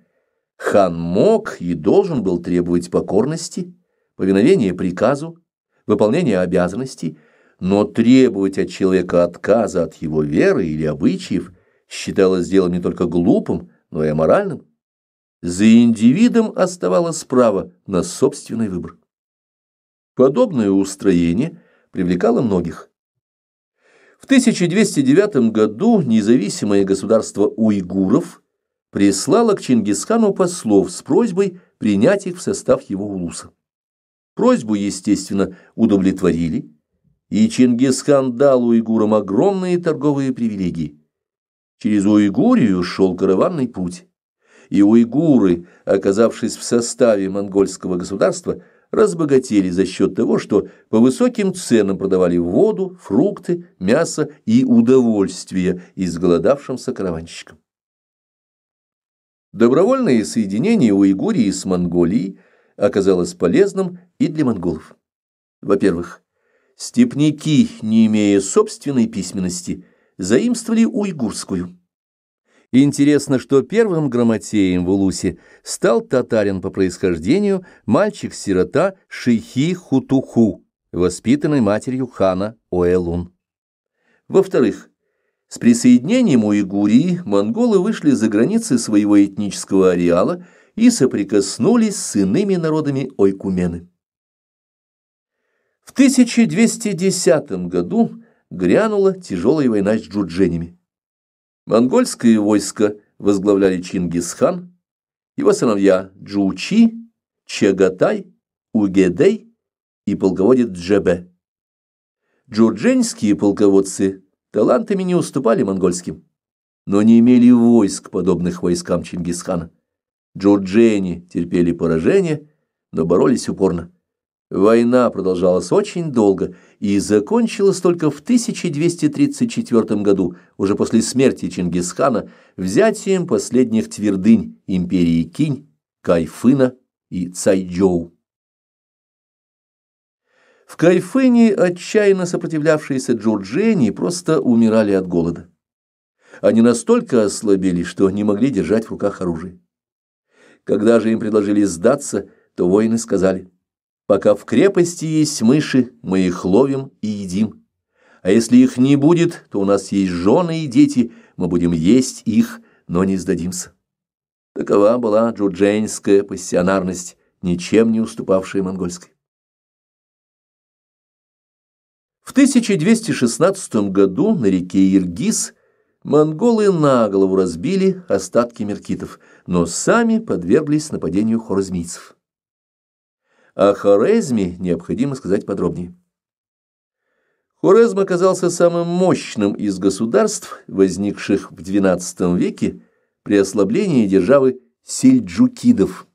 хан мог и должен был требовать покорности, повиновения приказу, выполнения обязанностей, но требовать от человека отказа от его веры или обычаев считалось делом не только глупым, но и аморальным. За индивидом оставалось право на собственный выбор. Подобное устроение – привлекала многих. В 1209 году независимое государство уйгуров прислало к Чингисхану послов с просьбой принять их в состав его улуса. Просьбу, естественно, удовлетворили, и Чингисхан дал уйгурам огромные торговые привилегии. Через Уйгурию шел караванный путь, и уйгуры, оказавшись в составе монгольского государства, разбогатели за счет того, что по высоким ценам продавали воду, фрукты, мясо и удовольствие изголодавшимся караванщикам. Добровольное соединение Уйгурии с Монголией оказалось полезным и для монголов. Во-первых, степняки, не имея собственной письменности, заимствовали уйгурскую. Интересно, что первым грамотеем в Улусе стал татарин по происхождению, мальчик-сирота Шихи Хутуху, воспитанный матерью хана Оэлун. Во-вторых, с присоединением Уйгурии монголы вышли за границы своего этнического ареала и соприкоснулись с иными народами Ойкумены. В 1210 году грянула тяжелая война с джудженями. Монгольское войско возглавляли Чингисхан, его сыновья Джучи, Чагатай, Угедей и полководец Джебе. Джурджинские полководцы талантами не уступали монгольским, но не имели войск, подобных войскам Чингисхана. Джурджени терпели поражение, но боролись упорно. Война продолжалась очень долго и закончилась только в 1234 году, уже после смерти Чингисхана, взятием последних твердынь империи Кинь, Кайфына и Цайджоу. В Кайфыне отчаянно сопротивлявшиеся джурджени просто умирали от голода. Они настолько ослабели, что не могли держать в руках оружие. Когда же им предложили сдаться, то воины сказали – Пока в крепости есть мыши, мы их ловим и едим. А если их не будет, то у нас есть жены и дети, мы будем есть их, но не сдадимся. Такова была джуджейнская пассионарность, ничем не уступавшая монгольской. В 1216 году на реке Иргиз монголы на голову разбили остатки меркитов, но сами подверглись нападению хорозмийцев. О Хорезме необходимо сказать подробнее. Хорезм оказался самым мощным из государств, возникших в XII веке при ослаблении державы сельджукидов.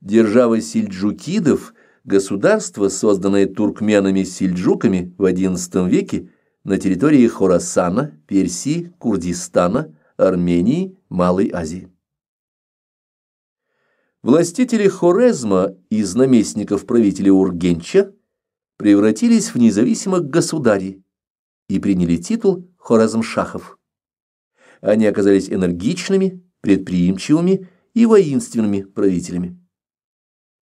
Держава сельджукидов – государство, созданное туркменами-сельджуками в XI веке на территории Хорасана, Персии, Курдистана, Армении, Малой Азии. Властители Хорезма из наместников правителя Ургенча превратились в независимых государей и приняли титул Хорезмшахов. Они оказались энергичными, предприимчивыми и воинственными правителями.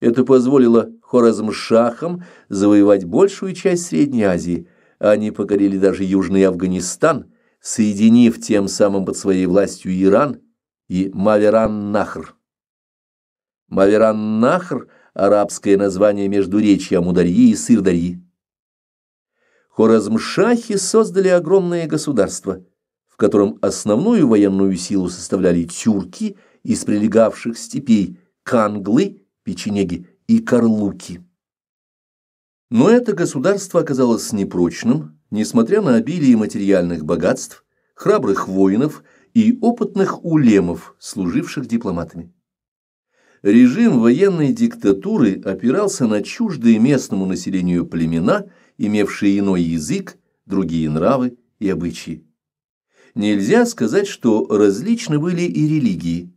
Это позволило Хорезмшахам завоевать большую часть Средней Азии. Они покорили даже Южный Афганистан, соединив тем самым под своей властью Иран и Маверан-Нахр. Маверан-Нахр – арабское название междуречья Амударьи и Сырдарьи. Хоразмшахи создали огромное государство, в котором основную военную силу составляли тюрки из прилегавших степей, канглы, печенеги и карлуки. Но это государство оказалось непрочным, несмотря на обилие материальных богатств, храбрых воинов и опытных улемов, служивших дипломатами. Режим военной диктатуры опирался на чуждые местному населению племена, имевшие иной язык, другие нравы и обычаи. Нельзя сказать, что различны были и религии,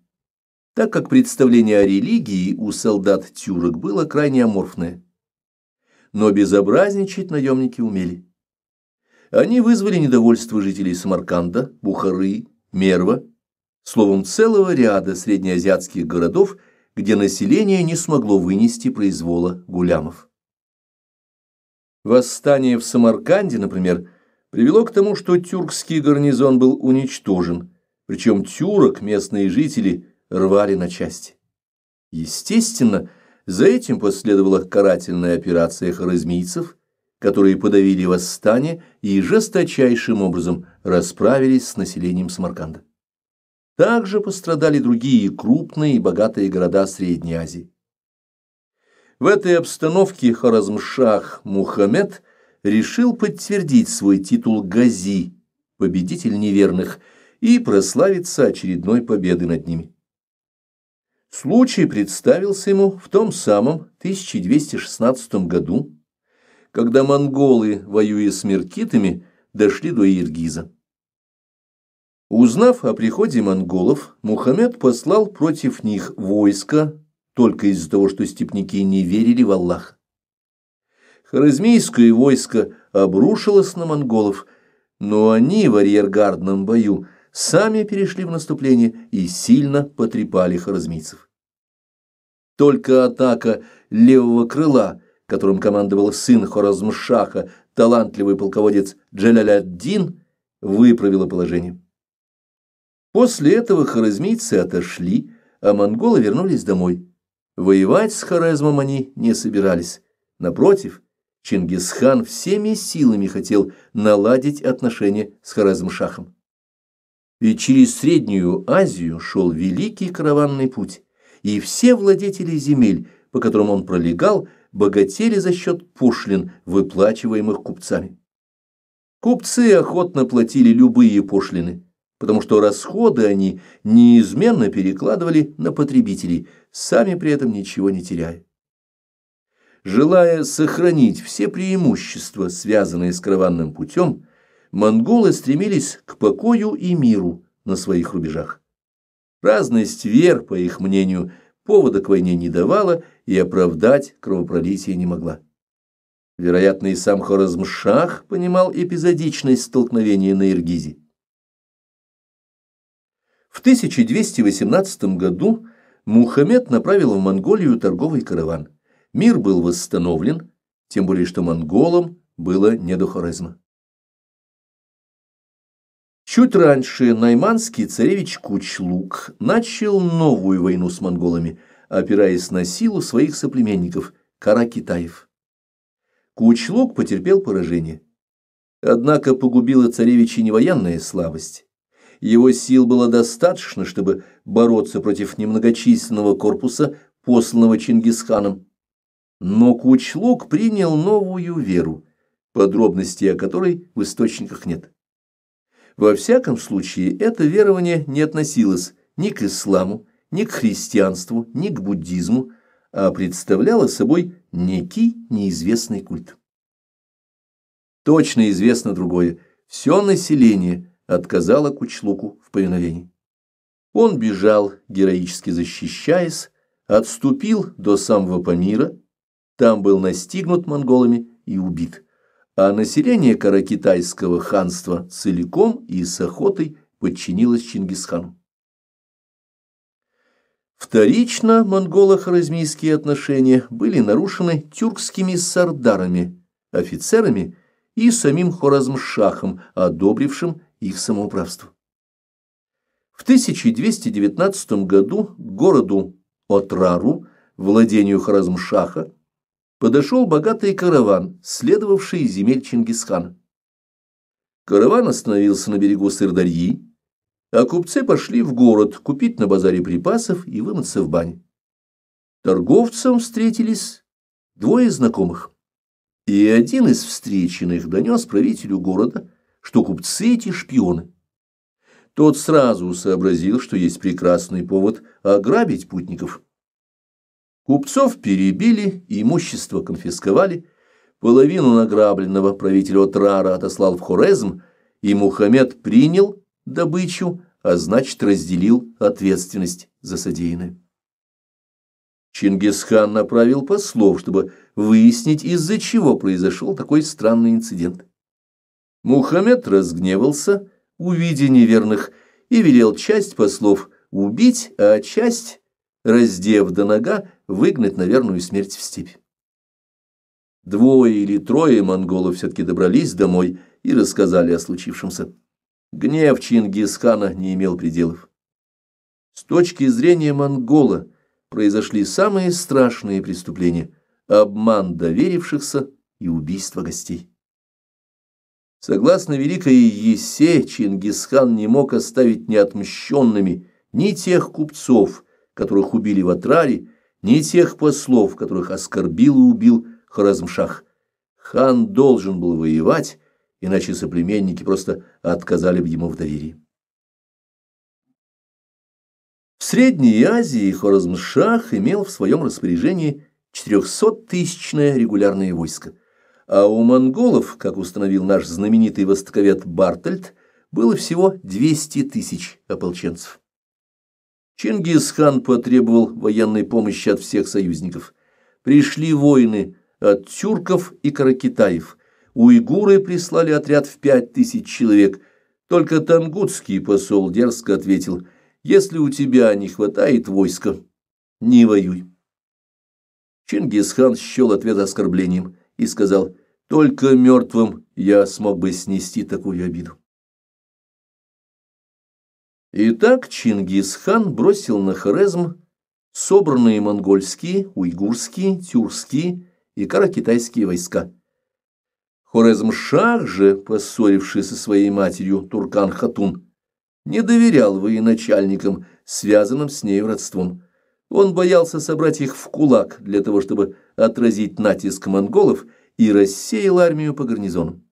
так как представление о религии у солдат тюрок было крайне аморфное. Но безобразничать наемники умели. Они вызвали недовольство жителей Самарканда, Бухары, Мерва, словом, целого ряда среднеазиатских городов – где население не смогло вынести произвола гулямов. Восстание в Самарканде, например, привело к тому, что тюркский гарнизон был уничтожен, причем тюрок местные жители рвали на части. Естественно, за этим последовала карательная операция харизмийцев, которые подавили восстание и жесточайшим образом расправились с населением Самарканда. Также пострадали другие крупные и богатые города Средней Азии. В этой обстановке Харазмшах Мухаммед решил подтвердить свой титул Гази, победитель неверных, и прославиться очередной победой над ними. Случай представился ему в том самом 1216 году, когда монголы, воюя с меркитами, дошли до Иргиза. Узнав о приходе монголов, Мухаммед послал против них войско только из-за того, что степняки не верили в Аллаха. Хорезмийское войско обрушилось на монголов, но они в арьергардном бою сами перешли в наступление и сильно потрепали хорезмийцев. Только атака левого крыла, которым командовал сын Хоразмшаха, талантливый полководец Джаляляддин, выправила положение. После этого хорезмийцы отошли, а монголы вернулись домой. Воевать с Хорезмом они не собирались. Напротив, Чингисхан всеми силами хотел наладить отношения с Хорезм-шахом. И через Среднюю Азию шел великий караванный путь, и все владетели земель, по которым он пролегал, богатели за счет пошлин, выплачиваемых купцами. Купцы охотно платили любые пошлины, потому что расходы они неизменно перекладывали на потребителей, сами при этом ничего не теряя. Желая сохранить все преимущества, связанные с караванным путем, монголы стремились к покою и миру на своих рубежах. Разность вер, по их мнению, повода к войне не давала и оправдать кровопролитие не могла. Вероятно, и сам Хоразмшах понимал эпизодичность столкновения на Иргизе. В 1218 году Мухаммед направил в Монголию торговый караван. Мир был восстановлен, тем более что монголам было не до Хорезма. Чуть раньше найманский царевич Кучлук начал новую войну с монголами, опираясь на силу своих соплеменников – Кара-Китаев. Кучлук потерпел поражение. Однако погубила царевича не военная слабость, его сил было достаточно, чтобы бороться против немногочисленного корпуса, посланного Чингисханом. Но Кучлук принял новую веру, подробностей о которой в источниках нет. Во всяком случае, это верование не относилось ни к исламу, ни к христианству, ни к буддизму, а представляло собой некий неизвестный культ. Точно известно другое. Все население – отказала Кучлуку в повиновении. Он бежал, героически защищаясь, отступил до самого Памира, там был настигнут монголами и убит, а население Каракитайского ханства целиком и с охотой подчинилось Чингисхану. Вторично монголо-харизмийские отношения были нарушены тюркскими сардарами, офицерами и самим Хоразмшахом, одобрившим их самоуправству. В 1219 году к городу Отрару, владению Харазмшаха, подошел богатый караван, следовавший из земель Чингисхана. Караван остановился на берегу Сырдарьи, а купцы пошли в город купить на базаре припасов и вымыться в бане. Торговцам встретились двое знакомых, и один из встреченных донес правителю города – что купцы эти шпионы. Тот сразу сообразил, что есть прекрасный повод ограбить путников. Купцов перебили, имущество конфисковали, половину награбленного правителя Отрара отослал в Хорезм, и Мухаммед принял добычу, а значит разделил ответственность за содеянное. Чингисхан направил послов, чтобы выяснить, из-за чего произошел такой странный инцидент. Мухаммед разгневался, увидя неверных, и велел часть послов убить, а часть, раздев до нога, выгнать на верную смерть в степь. Двое или трое монголов все-таки добрались домой и рассказали о случившемся. Гнев Чингисхана не имел пределов. С точки зрения монгола произошли самые страшные преступления – обман доверившихся и убийство гостей. Согласно Великой Есе, Чингисхан не мог оставить неотмщенными ни тех купцов, которых убили в Атраре, ни тех послов, которых оскорбил и убил Хоразмшах. Хан должен был воевать, иначе соплеменники просто отказали бы ему в доверии. В Средней Азии Хоразмшах имел в своем распоряжении 400-тысячное регулярное войско – а у монголов, как установил наш знаменитый востоковед Бартольд, было всего 200 тысяч ополченцев. Чингисхан потребовал военной помощи от всех союзников. Пришли воины от тюрков и каракитаев. Уйгуры прислали отряд в пять тысяч человек. Только тангутский посол дерзко ответил, «Если у тебя не хватает войска, не воюй». Чингисхан счел ответ оскорблением – и сказал, «Только мертвым я смог бы снести такую обиду». Итак, Чингисхан бросил на Хорезм собранные монгольские, уйгурские, тюркские и каракитайские войска. Хорезм-шах же, поссоривший со своей матерью Туркан-хатун, не доверял военачальникам, связанным с ней родством. Он боялся собрать их в кулак для того, чтобы отразить натиск монголов и рассеял армию по гарнизонам.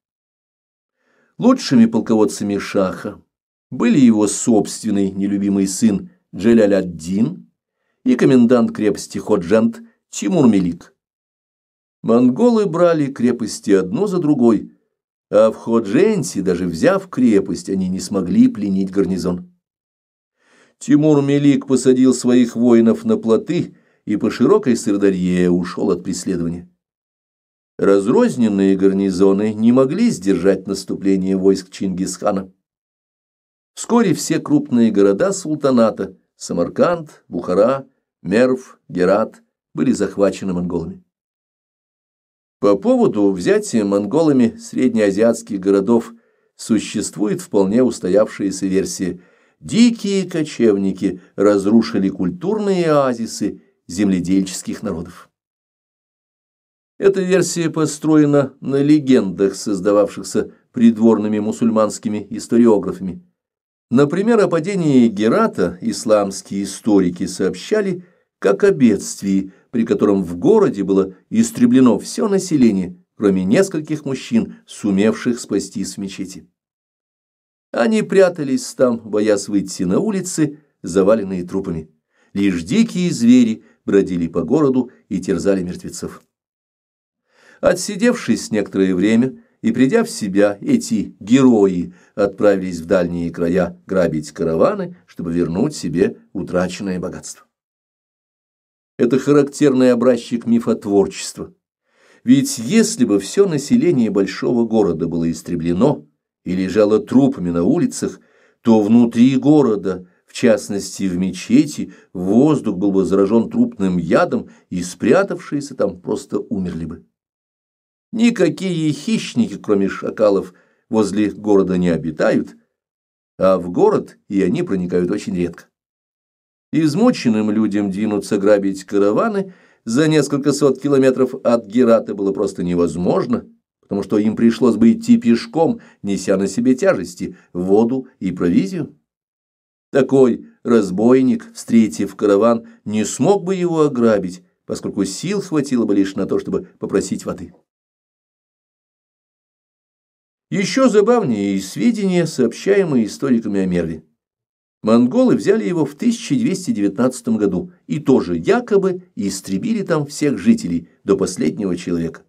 Лучшими полководцами Шаха были его собственный нелюбимый сын ад Дин и комендант крепости Ходжент Тимур Мелик. Монголы брали крепости одну за другой, а в Ходженте, даже взяв крепость, они не смогли пленить гарнизон. Тимур Мелик посадил своих воинов на плоты и по широкой Сырдарье ушел от преследования. Разрозненные гарнизоны не могли сдержать наступление войск Чингисхана. Вскоре все крупные города султаната – Самарканд, Бухара, Мерв, Герат – были захвачены монголами. По поводу взятия монголами среднеазиатских городов существует вполне устоявшаяся версия – дикие кочевники разрушили культурные оазисы земледельческих народов. Эта версия построена на легендах, создававшихся придворными мусульманскими историографами. Например, о падении Герата исламские историки сообщали как о бедствии, при котором в городе было истреблено все население, кроме нескольких мужчин, сумевших спастись в мечети. Они прятались там, боясь выйти на улицы, заваленные трупами. Лишь дикие звери бродили по городу и терзали мертвецов. Отсидевшись некоторое время и придя в себя, эти герои отправились в дальние края грабить караваны, чтобы вернуть себе утраченное богатство. Это характерный образчик мифотворчества. Ведь если бы все население большого города было истреблено, и лежало трупами на улицах, то внутри города, в частности в мечети, воздух был бы заражен трупным ядом, и спрятавшиеся там просто умерли бы. Никакие хищники, кроме шакалов, возле города не обитают, а в город и они проникают очень редко. Измученным людям двинуться грабить караваны за несколько сот километров от Герата было просто невозможно – потому что им пришлось бы идти пешком, неся на себе тяжести, воду и провизию. Такой разбойник, встретив караван, не смог бы его ограбить, поскольку сил хватило бы лишь на то, чтобы попросить воды. Еще забавнее и сведения, сообщаемые историками о Мерве. Монголы взяли его в 1219 году и тоже якобы истребили там всех жителей до последнего человека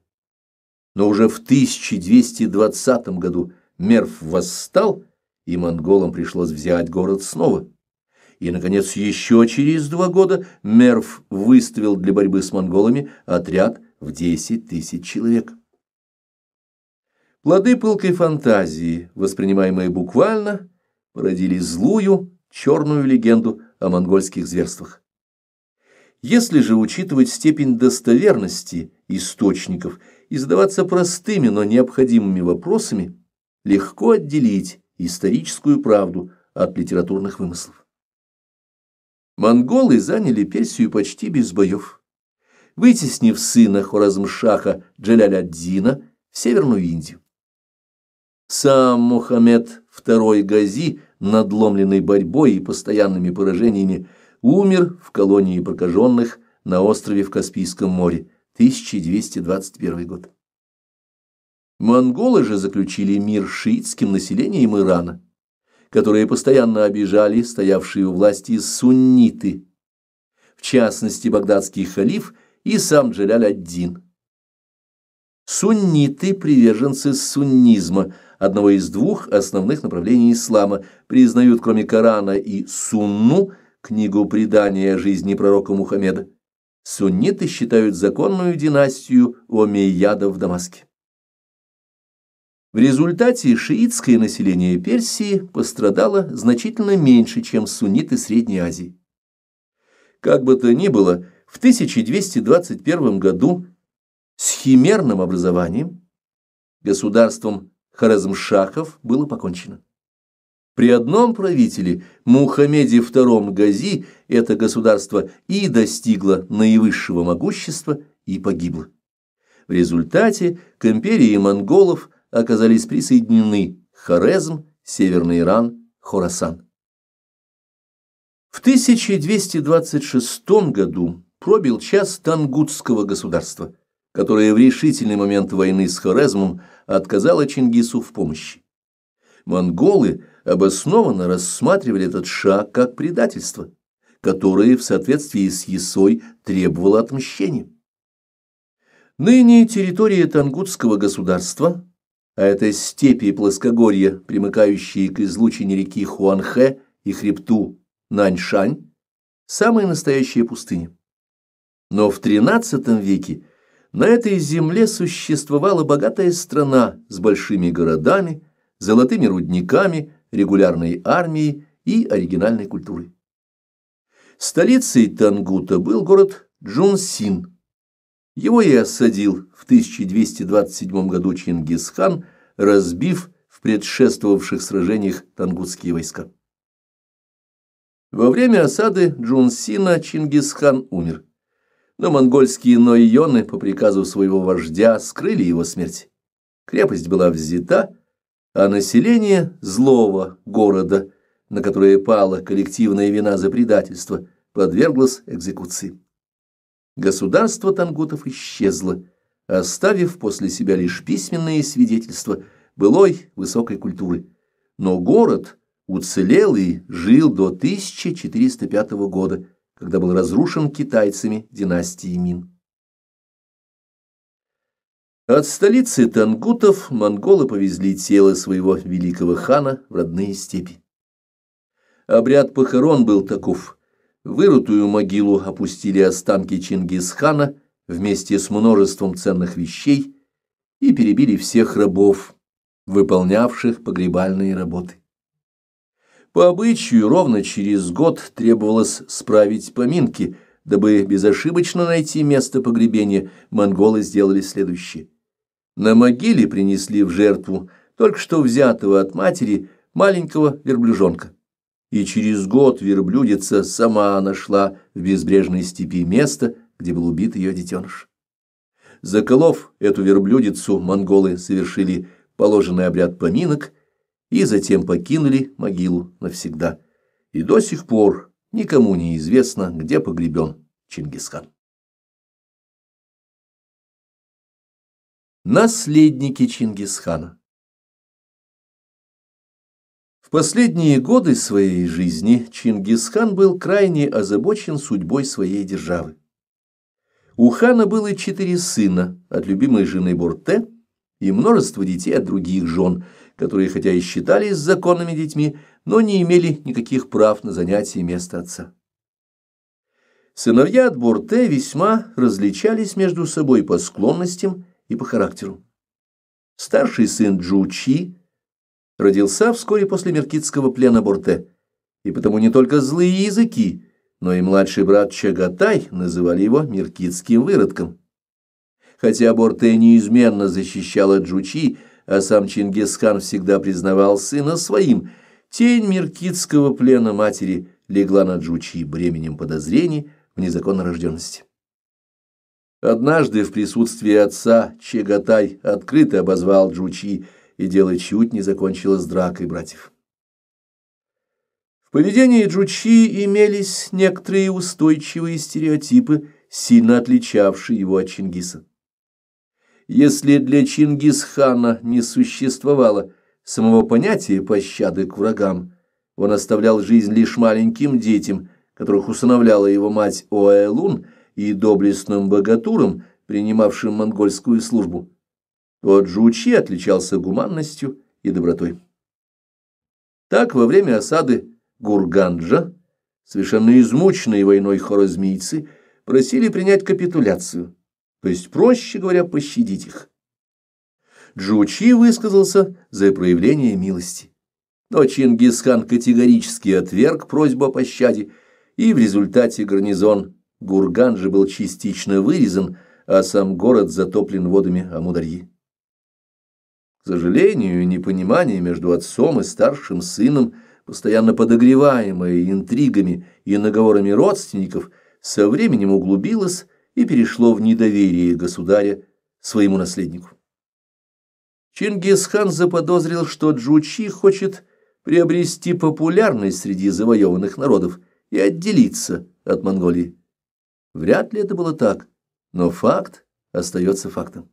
но уже в 1220 году Мерв восстал, и монголам пришлось взять город снова. И, наконец, еще через два года Мерв выставил для борьбы с монголами отряд в 10 тысяч человек. Плоды пылкой фантазии, воспринимаемые буквально, породили злую, черную легенду о монгольских зверствах. Если же учитывать степень достоверности источников – и задаваться простыми, но необходимыми вопросами, легко отделить историческую правду от литературных вымыслов. Монголы заняли Персию почти без боев, вытеснив сына Хоразмшаха Джаляляддина в Северную Индию. Сам Мухаммед II Гази, надломленный борьбой и постоянными поражениями, умер в колонии прокаженных на острове в Каспийском море – 1221 год. Монголы же заключили мир с шиитским населением Ирана, которые постоянно обижали стоявшие у власти сунниты, в частности багдадский халиф и сам Джаляль-ад-Дин. Сунниты – приверженцы суннизма, одного из двух основных направлений ислама, признают кроме Корана и Сунну, книгу предания о жизни пророка Мухаммеда, сунниты считают законную династию омейяда в Дамаске. В результате шиитское население Персии пострадало значительно меньше, чем сунниты Средней Азии. Как бы то ни было, в 1221 году с химерным образованием государством Хорезмшахов было покончено. При одном правителе, Мухаммеде II Гази, это государство и достигло наивысшего могущества, и погибло. В результате к империи монголов оказались присоединены Хорезм, Северный Иран, Хорасан. В 1226 году пробил час Тангутского государства, которое в решительный момент войны с Хорезмом отказало Чингису в помощи. Монголы – обоснованно рассматривали этот шаг как предательство, которое в соответствии с Есой требовало отмщения. Ныне территория Тангутского государства, а это степи и плоскогорья, примыкающие к излучине реки Хуанхэ и хребту Наньшань, самая настоящая пустыня. Но в XIII веке на этой земле существовала богатая страна с большими городами, золотыми рудниками, регулярной армии и оригинальной культуры. Столицей Тангута был город Джунсин. Его и осадил в 1227 году Чингисхан, разбив в предшествовавших сражениях тангутские войска. Во время осады Джунсина Чингисхан умер, но монгольские нойоны по приказу своего вождя скрыли его смерть. Крепость была взята, а население злого города, на которое пала коллективная вина за предательство, подверглось экзекуции. Государство тангутов исчезло, оставив после себя лишь письменные свидетельства былой высокой культуры. Но город уцелел и жил до 1405 года, когда был разрушен китайцами династии Мин. От столицы тангутов монголы повезли тело своего великого хана в родные степи. Обряд похорон был таков. Вырутую могилу опустили останки Чингисхана вместе с множеством ценных вещей и перебили всех рабов, выполнявших погребальные работы. По обычаю ровно через год требовалось справить поминки, дабы безошибочно найти место погребения, монголы сделали следующее. На могиле принесли в жертву только что взятого от матери маленького верблюжонка. И через год верблюдица сама нашла в безбрежной степи место, где был убит ее детеныш. Заколов эту верблюдицу, монголы совершили положенный обряд поминок и затем покинули могилу навсегда. И до сих пор никому не известно, где погребен Чингисхан. Наследники Чингисхана В последние годы своей жизни Чингисхан был крайне озабочен судьбой своей державы. У хана было четыре сына от любимой жены Борте и множество детей от других жен, которые хотя и считались законными детьми, но не имели никаких прав на занятие места отца. Сыновья от Борте весьма различались между собой по склонностям и по характеру. Старший сын Джучи родился вскоре после меркитского плена Борте, и потому не только злые языки, но и младший брат Чагатай называли его меркитским выродком. Хотя Борте неизменно защищала Джучи, а сам Чингисхан всегда признавал сына своим, тень меркитского плена матери легла на Джучи бременем подозрений в незаконно рожденности. Однажды в присутствии отца Чегатай открыто обозвал Джучи, и дело чуть не закончилось дракой братьев. В поведении Джучи имелись некоторые устойчивые стереотипы, сильно отличавшие его от Чингиса. Если для Чингисхана не существовало самого понятия пощады к врагам, он оставлял жизнь лишь маленьким детям, которых усыновляла его мать Оэлун, и доблестным богатурам, принимавшим монгольскую службу, тот же Джучи отличался гуманностью и добротой. Так, во время осады Гурганджа, совершенно измученные войной хорозмийцы, просили принять капитуляцию, то есть, проще говоря, пощадить их. Джучи высказался за проявление милости. Но Чингисхан категорически отверг просьбу о пощаде, и в результате гарнизон Гурган же был частично вырезан, а сам город затоплен водами Амударьи. К сожалению, непонимание между отцом и старшим сыном, постоянно подогреваемое интригами и наговорами родственников, со временем углубилось и перешло в недоверие государя своему наследнику. Чингисхан заподозрил, что Джучи хочет приобрести популярность среди завоеванных народов и отделиться от Монголии. Вряд ли это было так, но факт остается фактом.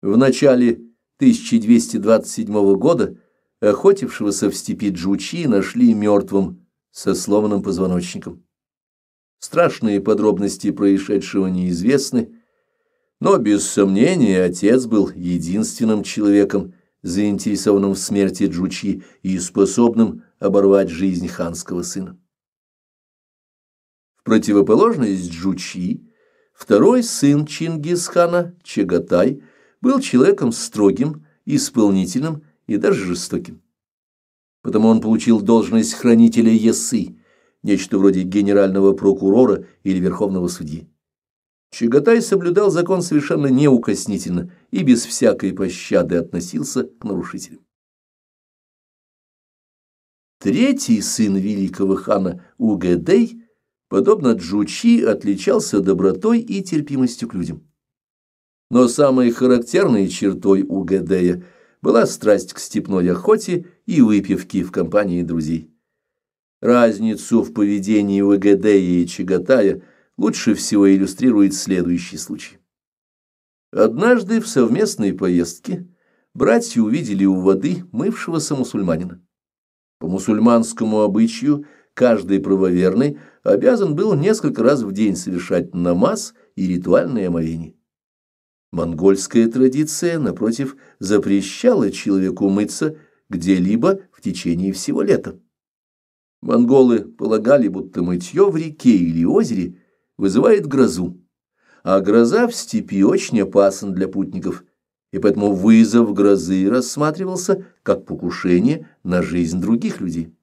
В начале 1227 года охотившегося в степи Джучи нашли мертвым со сломанным позвоночником. Страшные подробности происшедшего неизвестны, но, без сомнения, отец был единственным человеком, заинтересованным в смерти Джучи и способным оборвать жизнь ханского сына противоположность Джучи, второй сын Чингисхана, Чагатай, был человеком строгим, исполнительным и даже жестоким. Потому он получил должность хранителя Есы, нечто вроде генерального прокурора или верховного судьи. Чагатай соблюдал закон совершенно неукоснительно и без всякой пощады относился к нарушителям. Третий сын великого хана Угэдэй подобно Джучи, отличался добротой и терпимостью к людям. Но самой характерной чертой у Гэдея была страсть к степной охоте и выпивке в компании друзей. Разницу в поведении у Гэдея и Чагатая лучше всего иллюстрирует следующий случай. Однажды в совместной поездке братья увидели у воды мывшегося мусульманина. По мусульманскому обычаю каждый правоверный – обязан был несколько раз в день совершать намаз и ритуальные омовение. Монгольская традиция, напротив, запрещала человеку мыться где-либо в течение всего лета. Монголы полагали, будто мытье в реке или озере вызывает грозу, а гроза в степи очень опасна для путников, и поэтому вызов грозы рассматривался как покушение на жизнь других людей.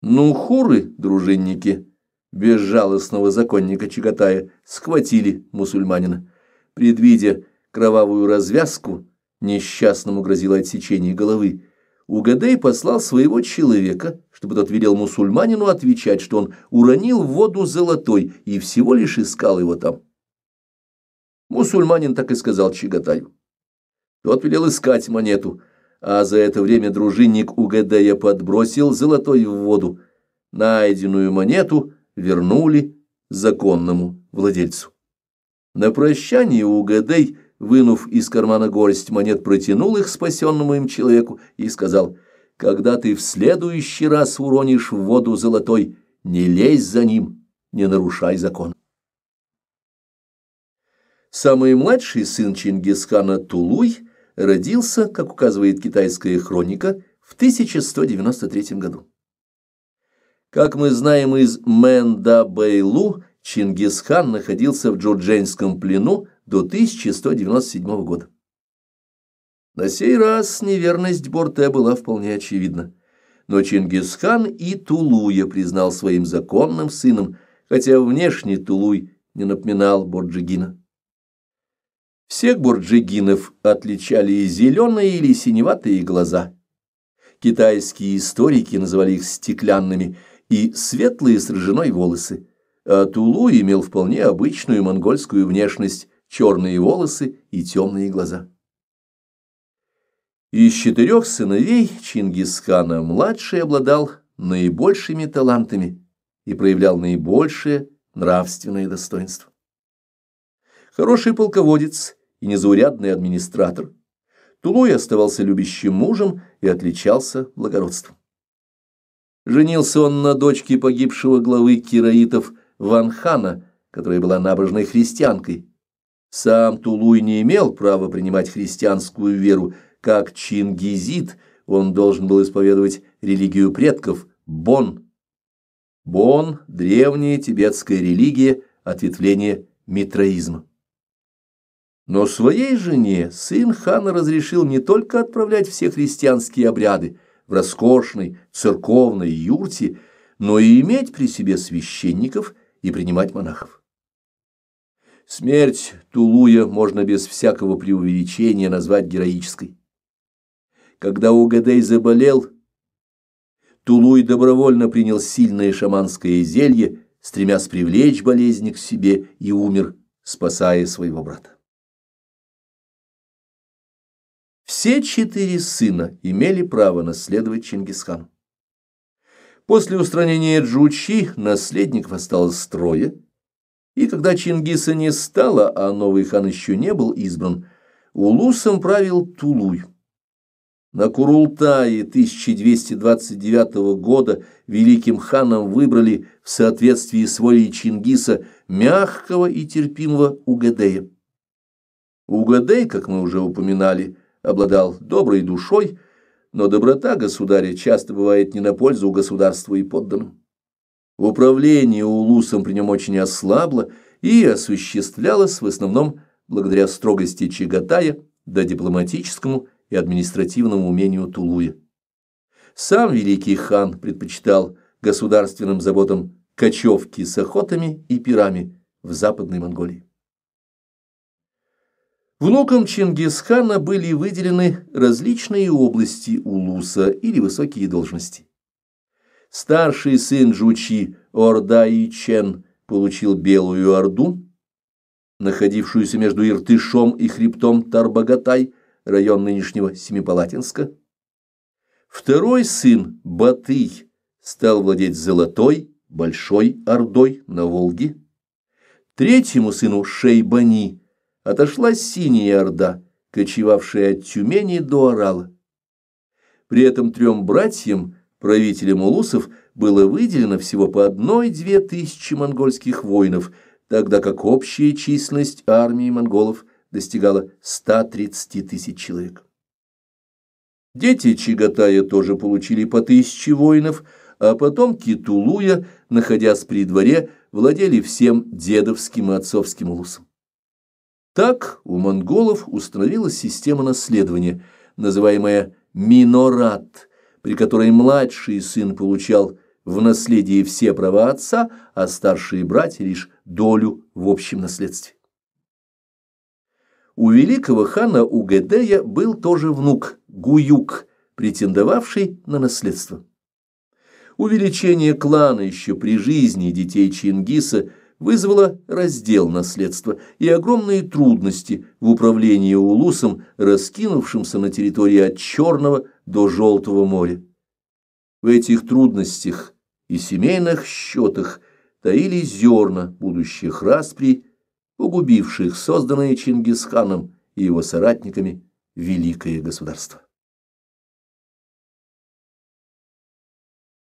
Ну, хуры, дружинники, безжалостного законника Чагатая, схватили мусульманина. Предвидя кровавую развязку, несчастному грозило отсечение головы, Угадей послал своего человека, чтобы тот велел мусульманину отвечать, что он уронил в воду золотой и всего лишь искал его там. Мусульманин так и сказал Чагатаю. Тот велел искать монету — а за это время дружинник Угадея подбросил золотой в воду. Найденную монету вернули законному владельцу. На прощание Угадей, вынув из кармана горсть монет, протянул их спасенному им человеку и сказал, «Когда ты в следующий раз уронишь в воду золотой, не лезь за ним, не нарушай закон». Самый младший сын Чингисхана Тулуй – родился, как указывает китайская хроника, в 1193 году. Как мы знаем из Мэнда Бэйлу, Чингисхан находился в джурдженском плену до 1197 года. На сей раз неверность Борте была вполне очевидна. Но Чингисхан и Тулуя признал своим законным сыном, хотя внешне Тулуй не напоминал Борджигина. Всех бурджигинов отличали зеленые или синеватые глаза. Китайские историки называли их стеклянными и светлые с ржаной волосы. А Тулу имел вполне обычную монгольскую внешность, черные волосы и темные глаза. Из четырех сыновей Чингисхана младший обладал наибольшими талантами и проявлял наибольшее нравственное достоинство. Хороший полководец – и незаурядный администратор. Тулуй оставался любящим мужем и отличался благородством. Женился он на дочке погибшего главы кираитов Ванхана, которая была набожной христианкой. Сам Тулуй не имел права принимать христианскую веру, как чингизит он должен был исповедовать религию предков – Бон. Бон – древняя тибетская религия, ответвление митроизма. Но своей жене сын хана разрешил не только отправлять все христианские обряды в роскошной церковной юрте, но и иметь при себе священников и принимать монахов. Смерть Тулуя можно без всякого преувеличения назвать героической. Когда Угадей заболел, Тулуй добровольно принял сильное шаманское зелье, стремясь привлечь болезнь к себе, и умер, спасая своего брата. Все четыре сына имели право наследовать Чингисхану. После устранения Джучи наследников осталось трое, и когда Чингиса не стало, а новый хан еще не был избран, Улусом правил Тулуй. На Курултае 1229 года великим ханом выбрали в соответствии с волей Чингиса мягкого и терпимого Угадея. Угадей, как мы уже упоминали, – обладал доброй душой, но доброта государя часто бывает не на пользу государству и подданным. Управление улусом при нем очень ослабло и осуществлялось в основном благодаря строгости Чагатая да дипломатическому и административному умению Тулуя. Сам великий хан предпочитал государственным заботам кочевки с охотами и пирами в Западной Монголии. Внукам Чингисхана были выделены различные области улуса или высокие должности. Старший сын Джучи Ордаи Чен получил Белую Орду, находившуюся между Иртышом и хребтом Тарбагатай, район нынешнего Семипалатинска. Второй сын Батый стал владеть Золотой, Большой Ордой на Волге. Третьему сыну Шейбани – отошла синяя орда, кочевавшая от Тюмени до Орала. При этом трем братьям, правителям улусов, было выделено всего по одной-две тысячи монгольских воинов, тогда как общая численность армии монголов достигала 130 тысяч человек. Дети Чагатая тоже получили по тысяче воинов, а потомки Тулуя, находясь при дворе, владели всем дедовским и отцовским улусом. Так у монголов установилась система наследования, называемая «минорат», при которой младший сын получал в наследии все права отца, а старшие братья лишь долю в общем наследстве. У великого хана Угедея был тоже внук Гуюк, претендовавший на наследство. Увеличение клана еще при жизни детей Чингиса вызвало раздел наследства и огромные трудности в управлении улусом, раскинувшимся на территории от Черного до Желтого моря. В этих трудностях и семейных счетах таили зерна будущих распри, погубивших созданное Чингисханом и его соратниками великое государство.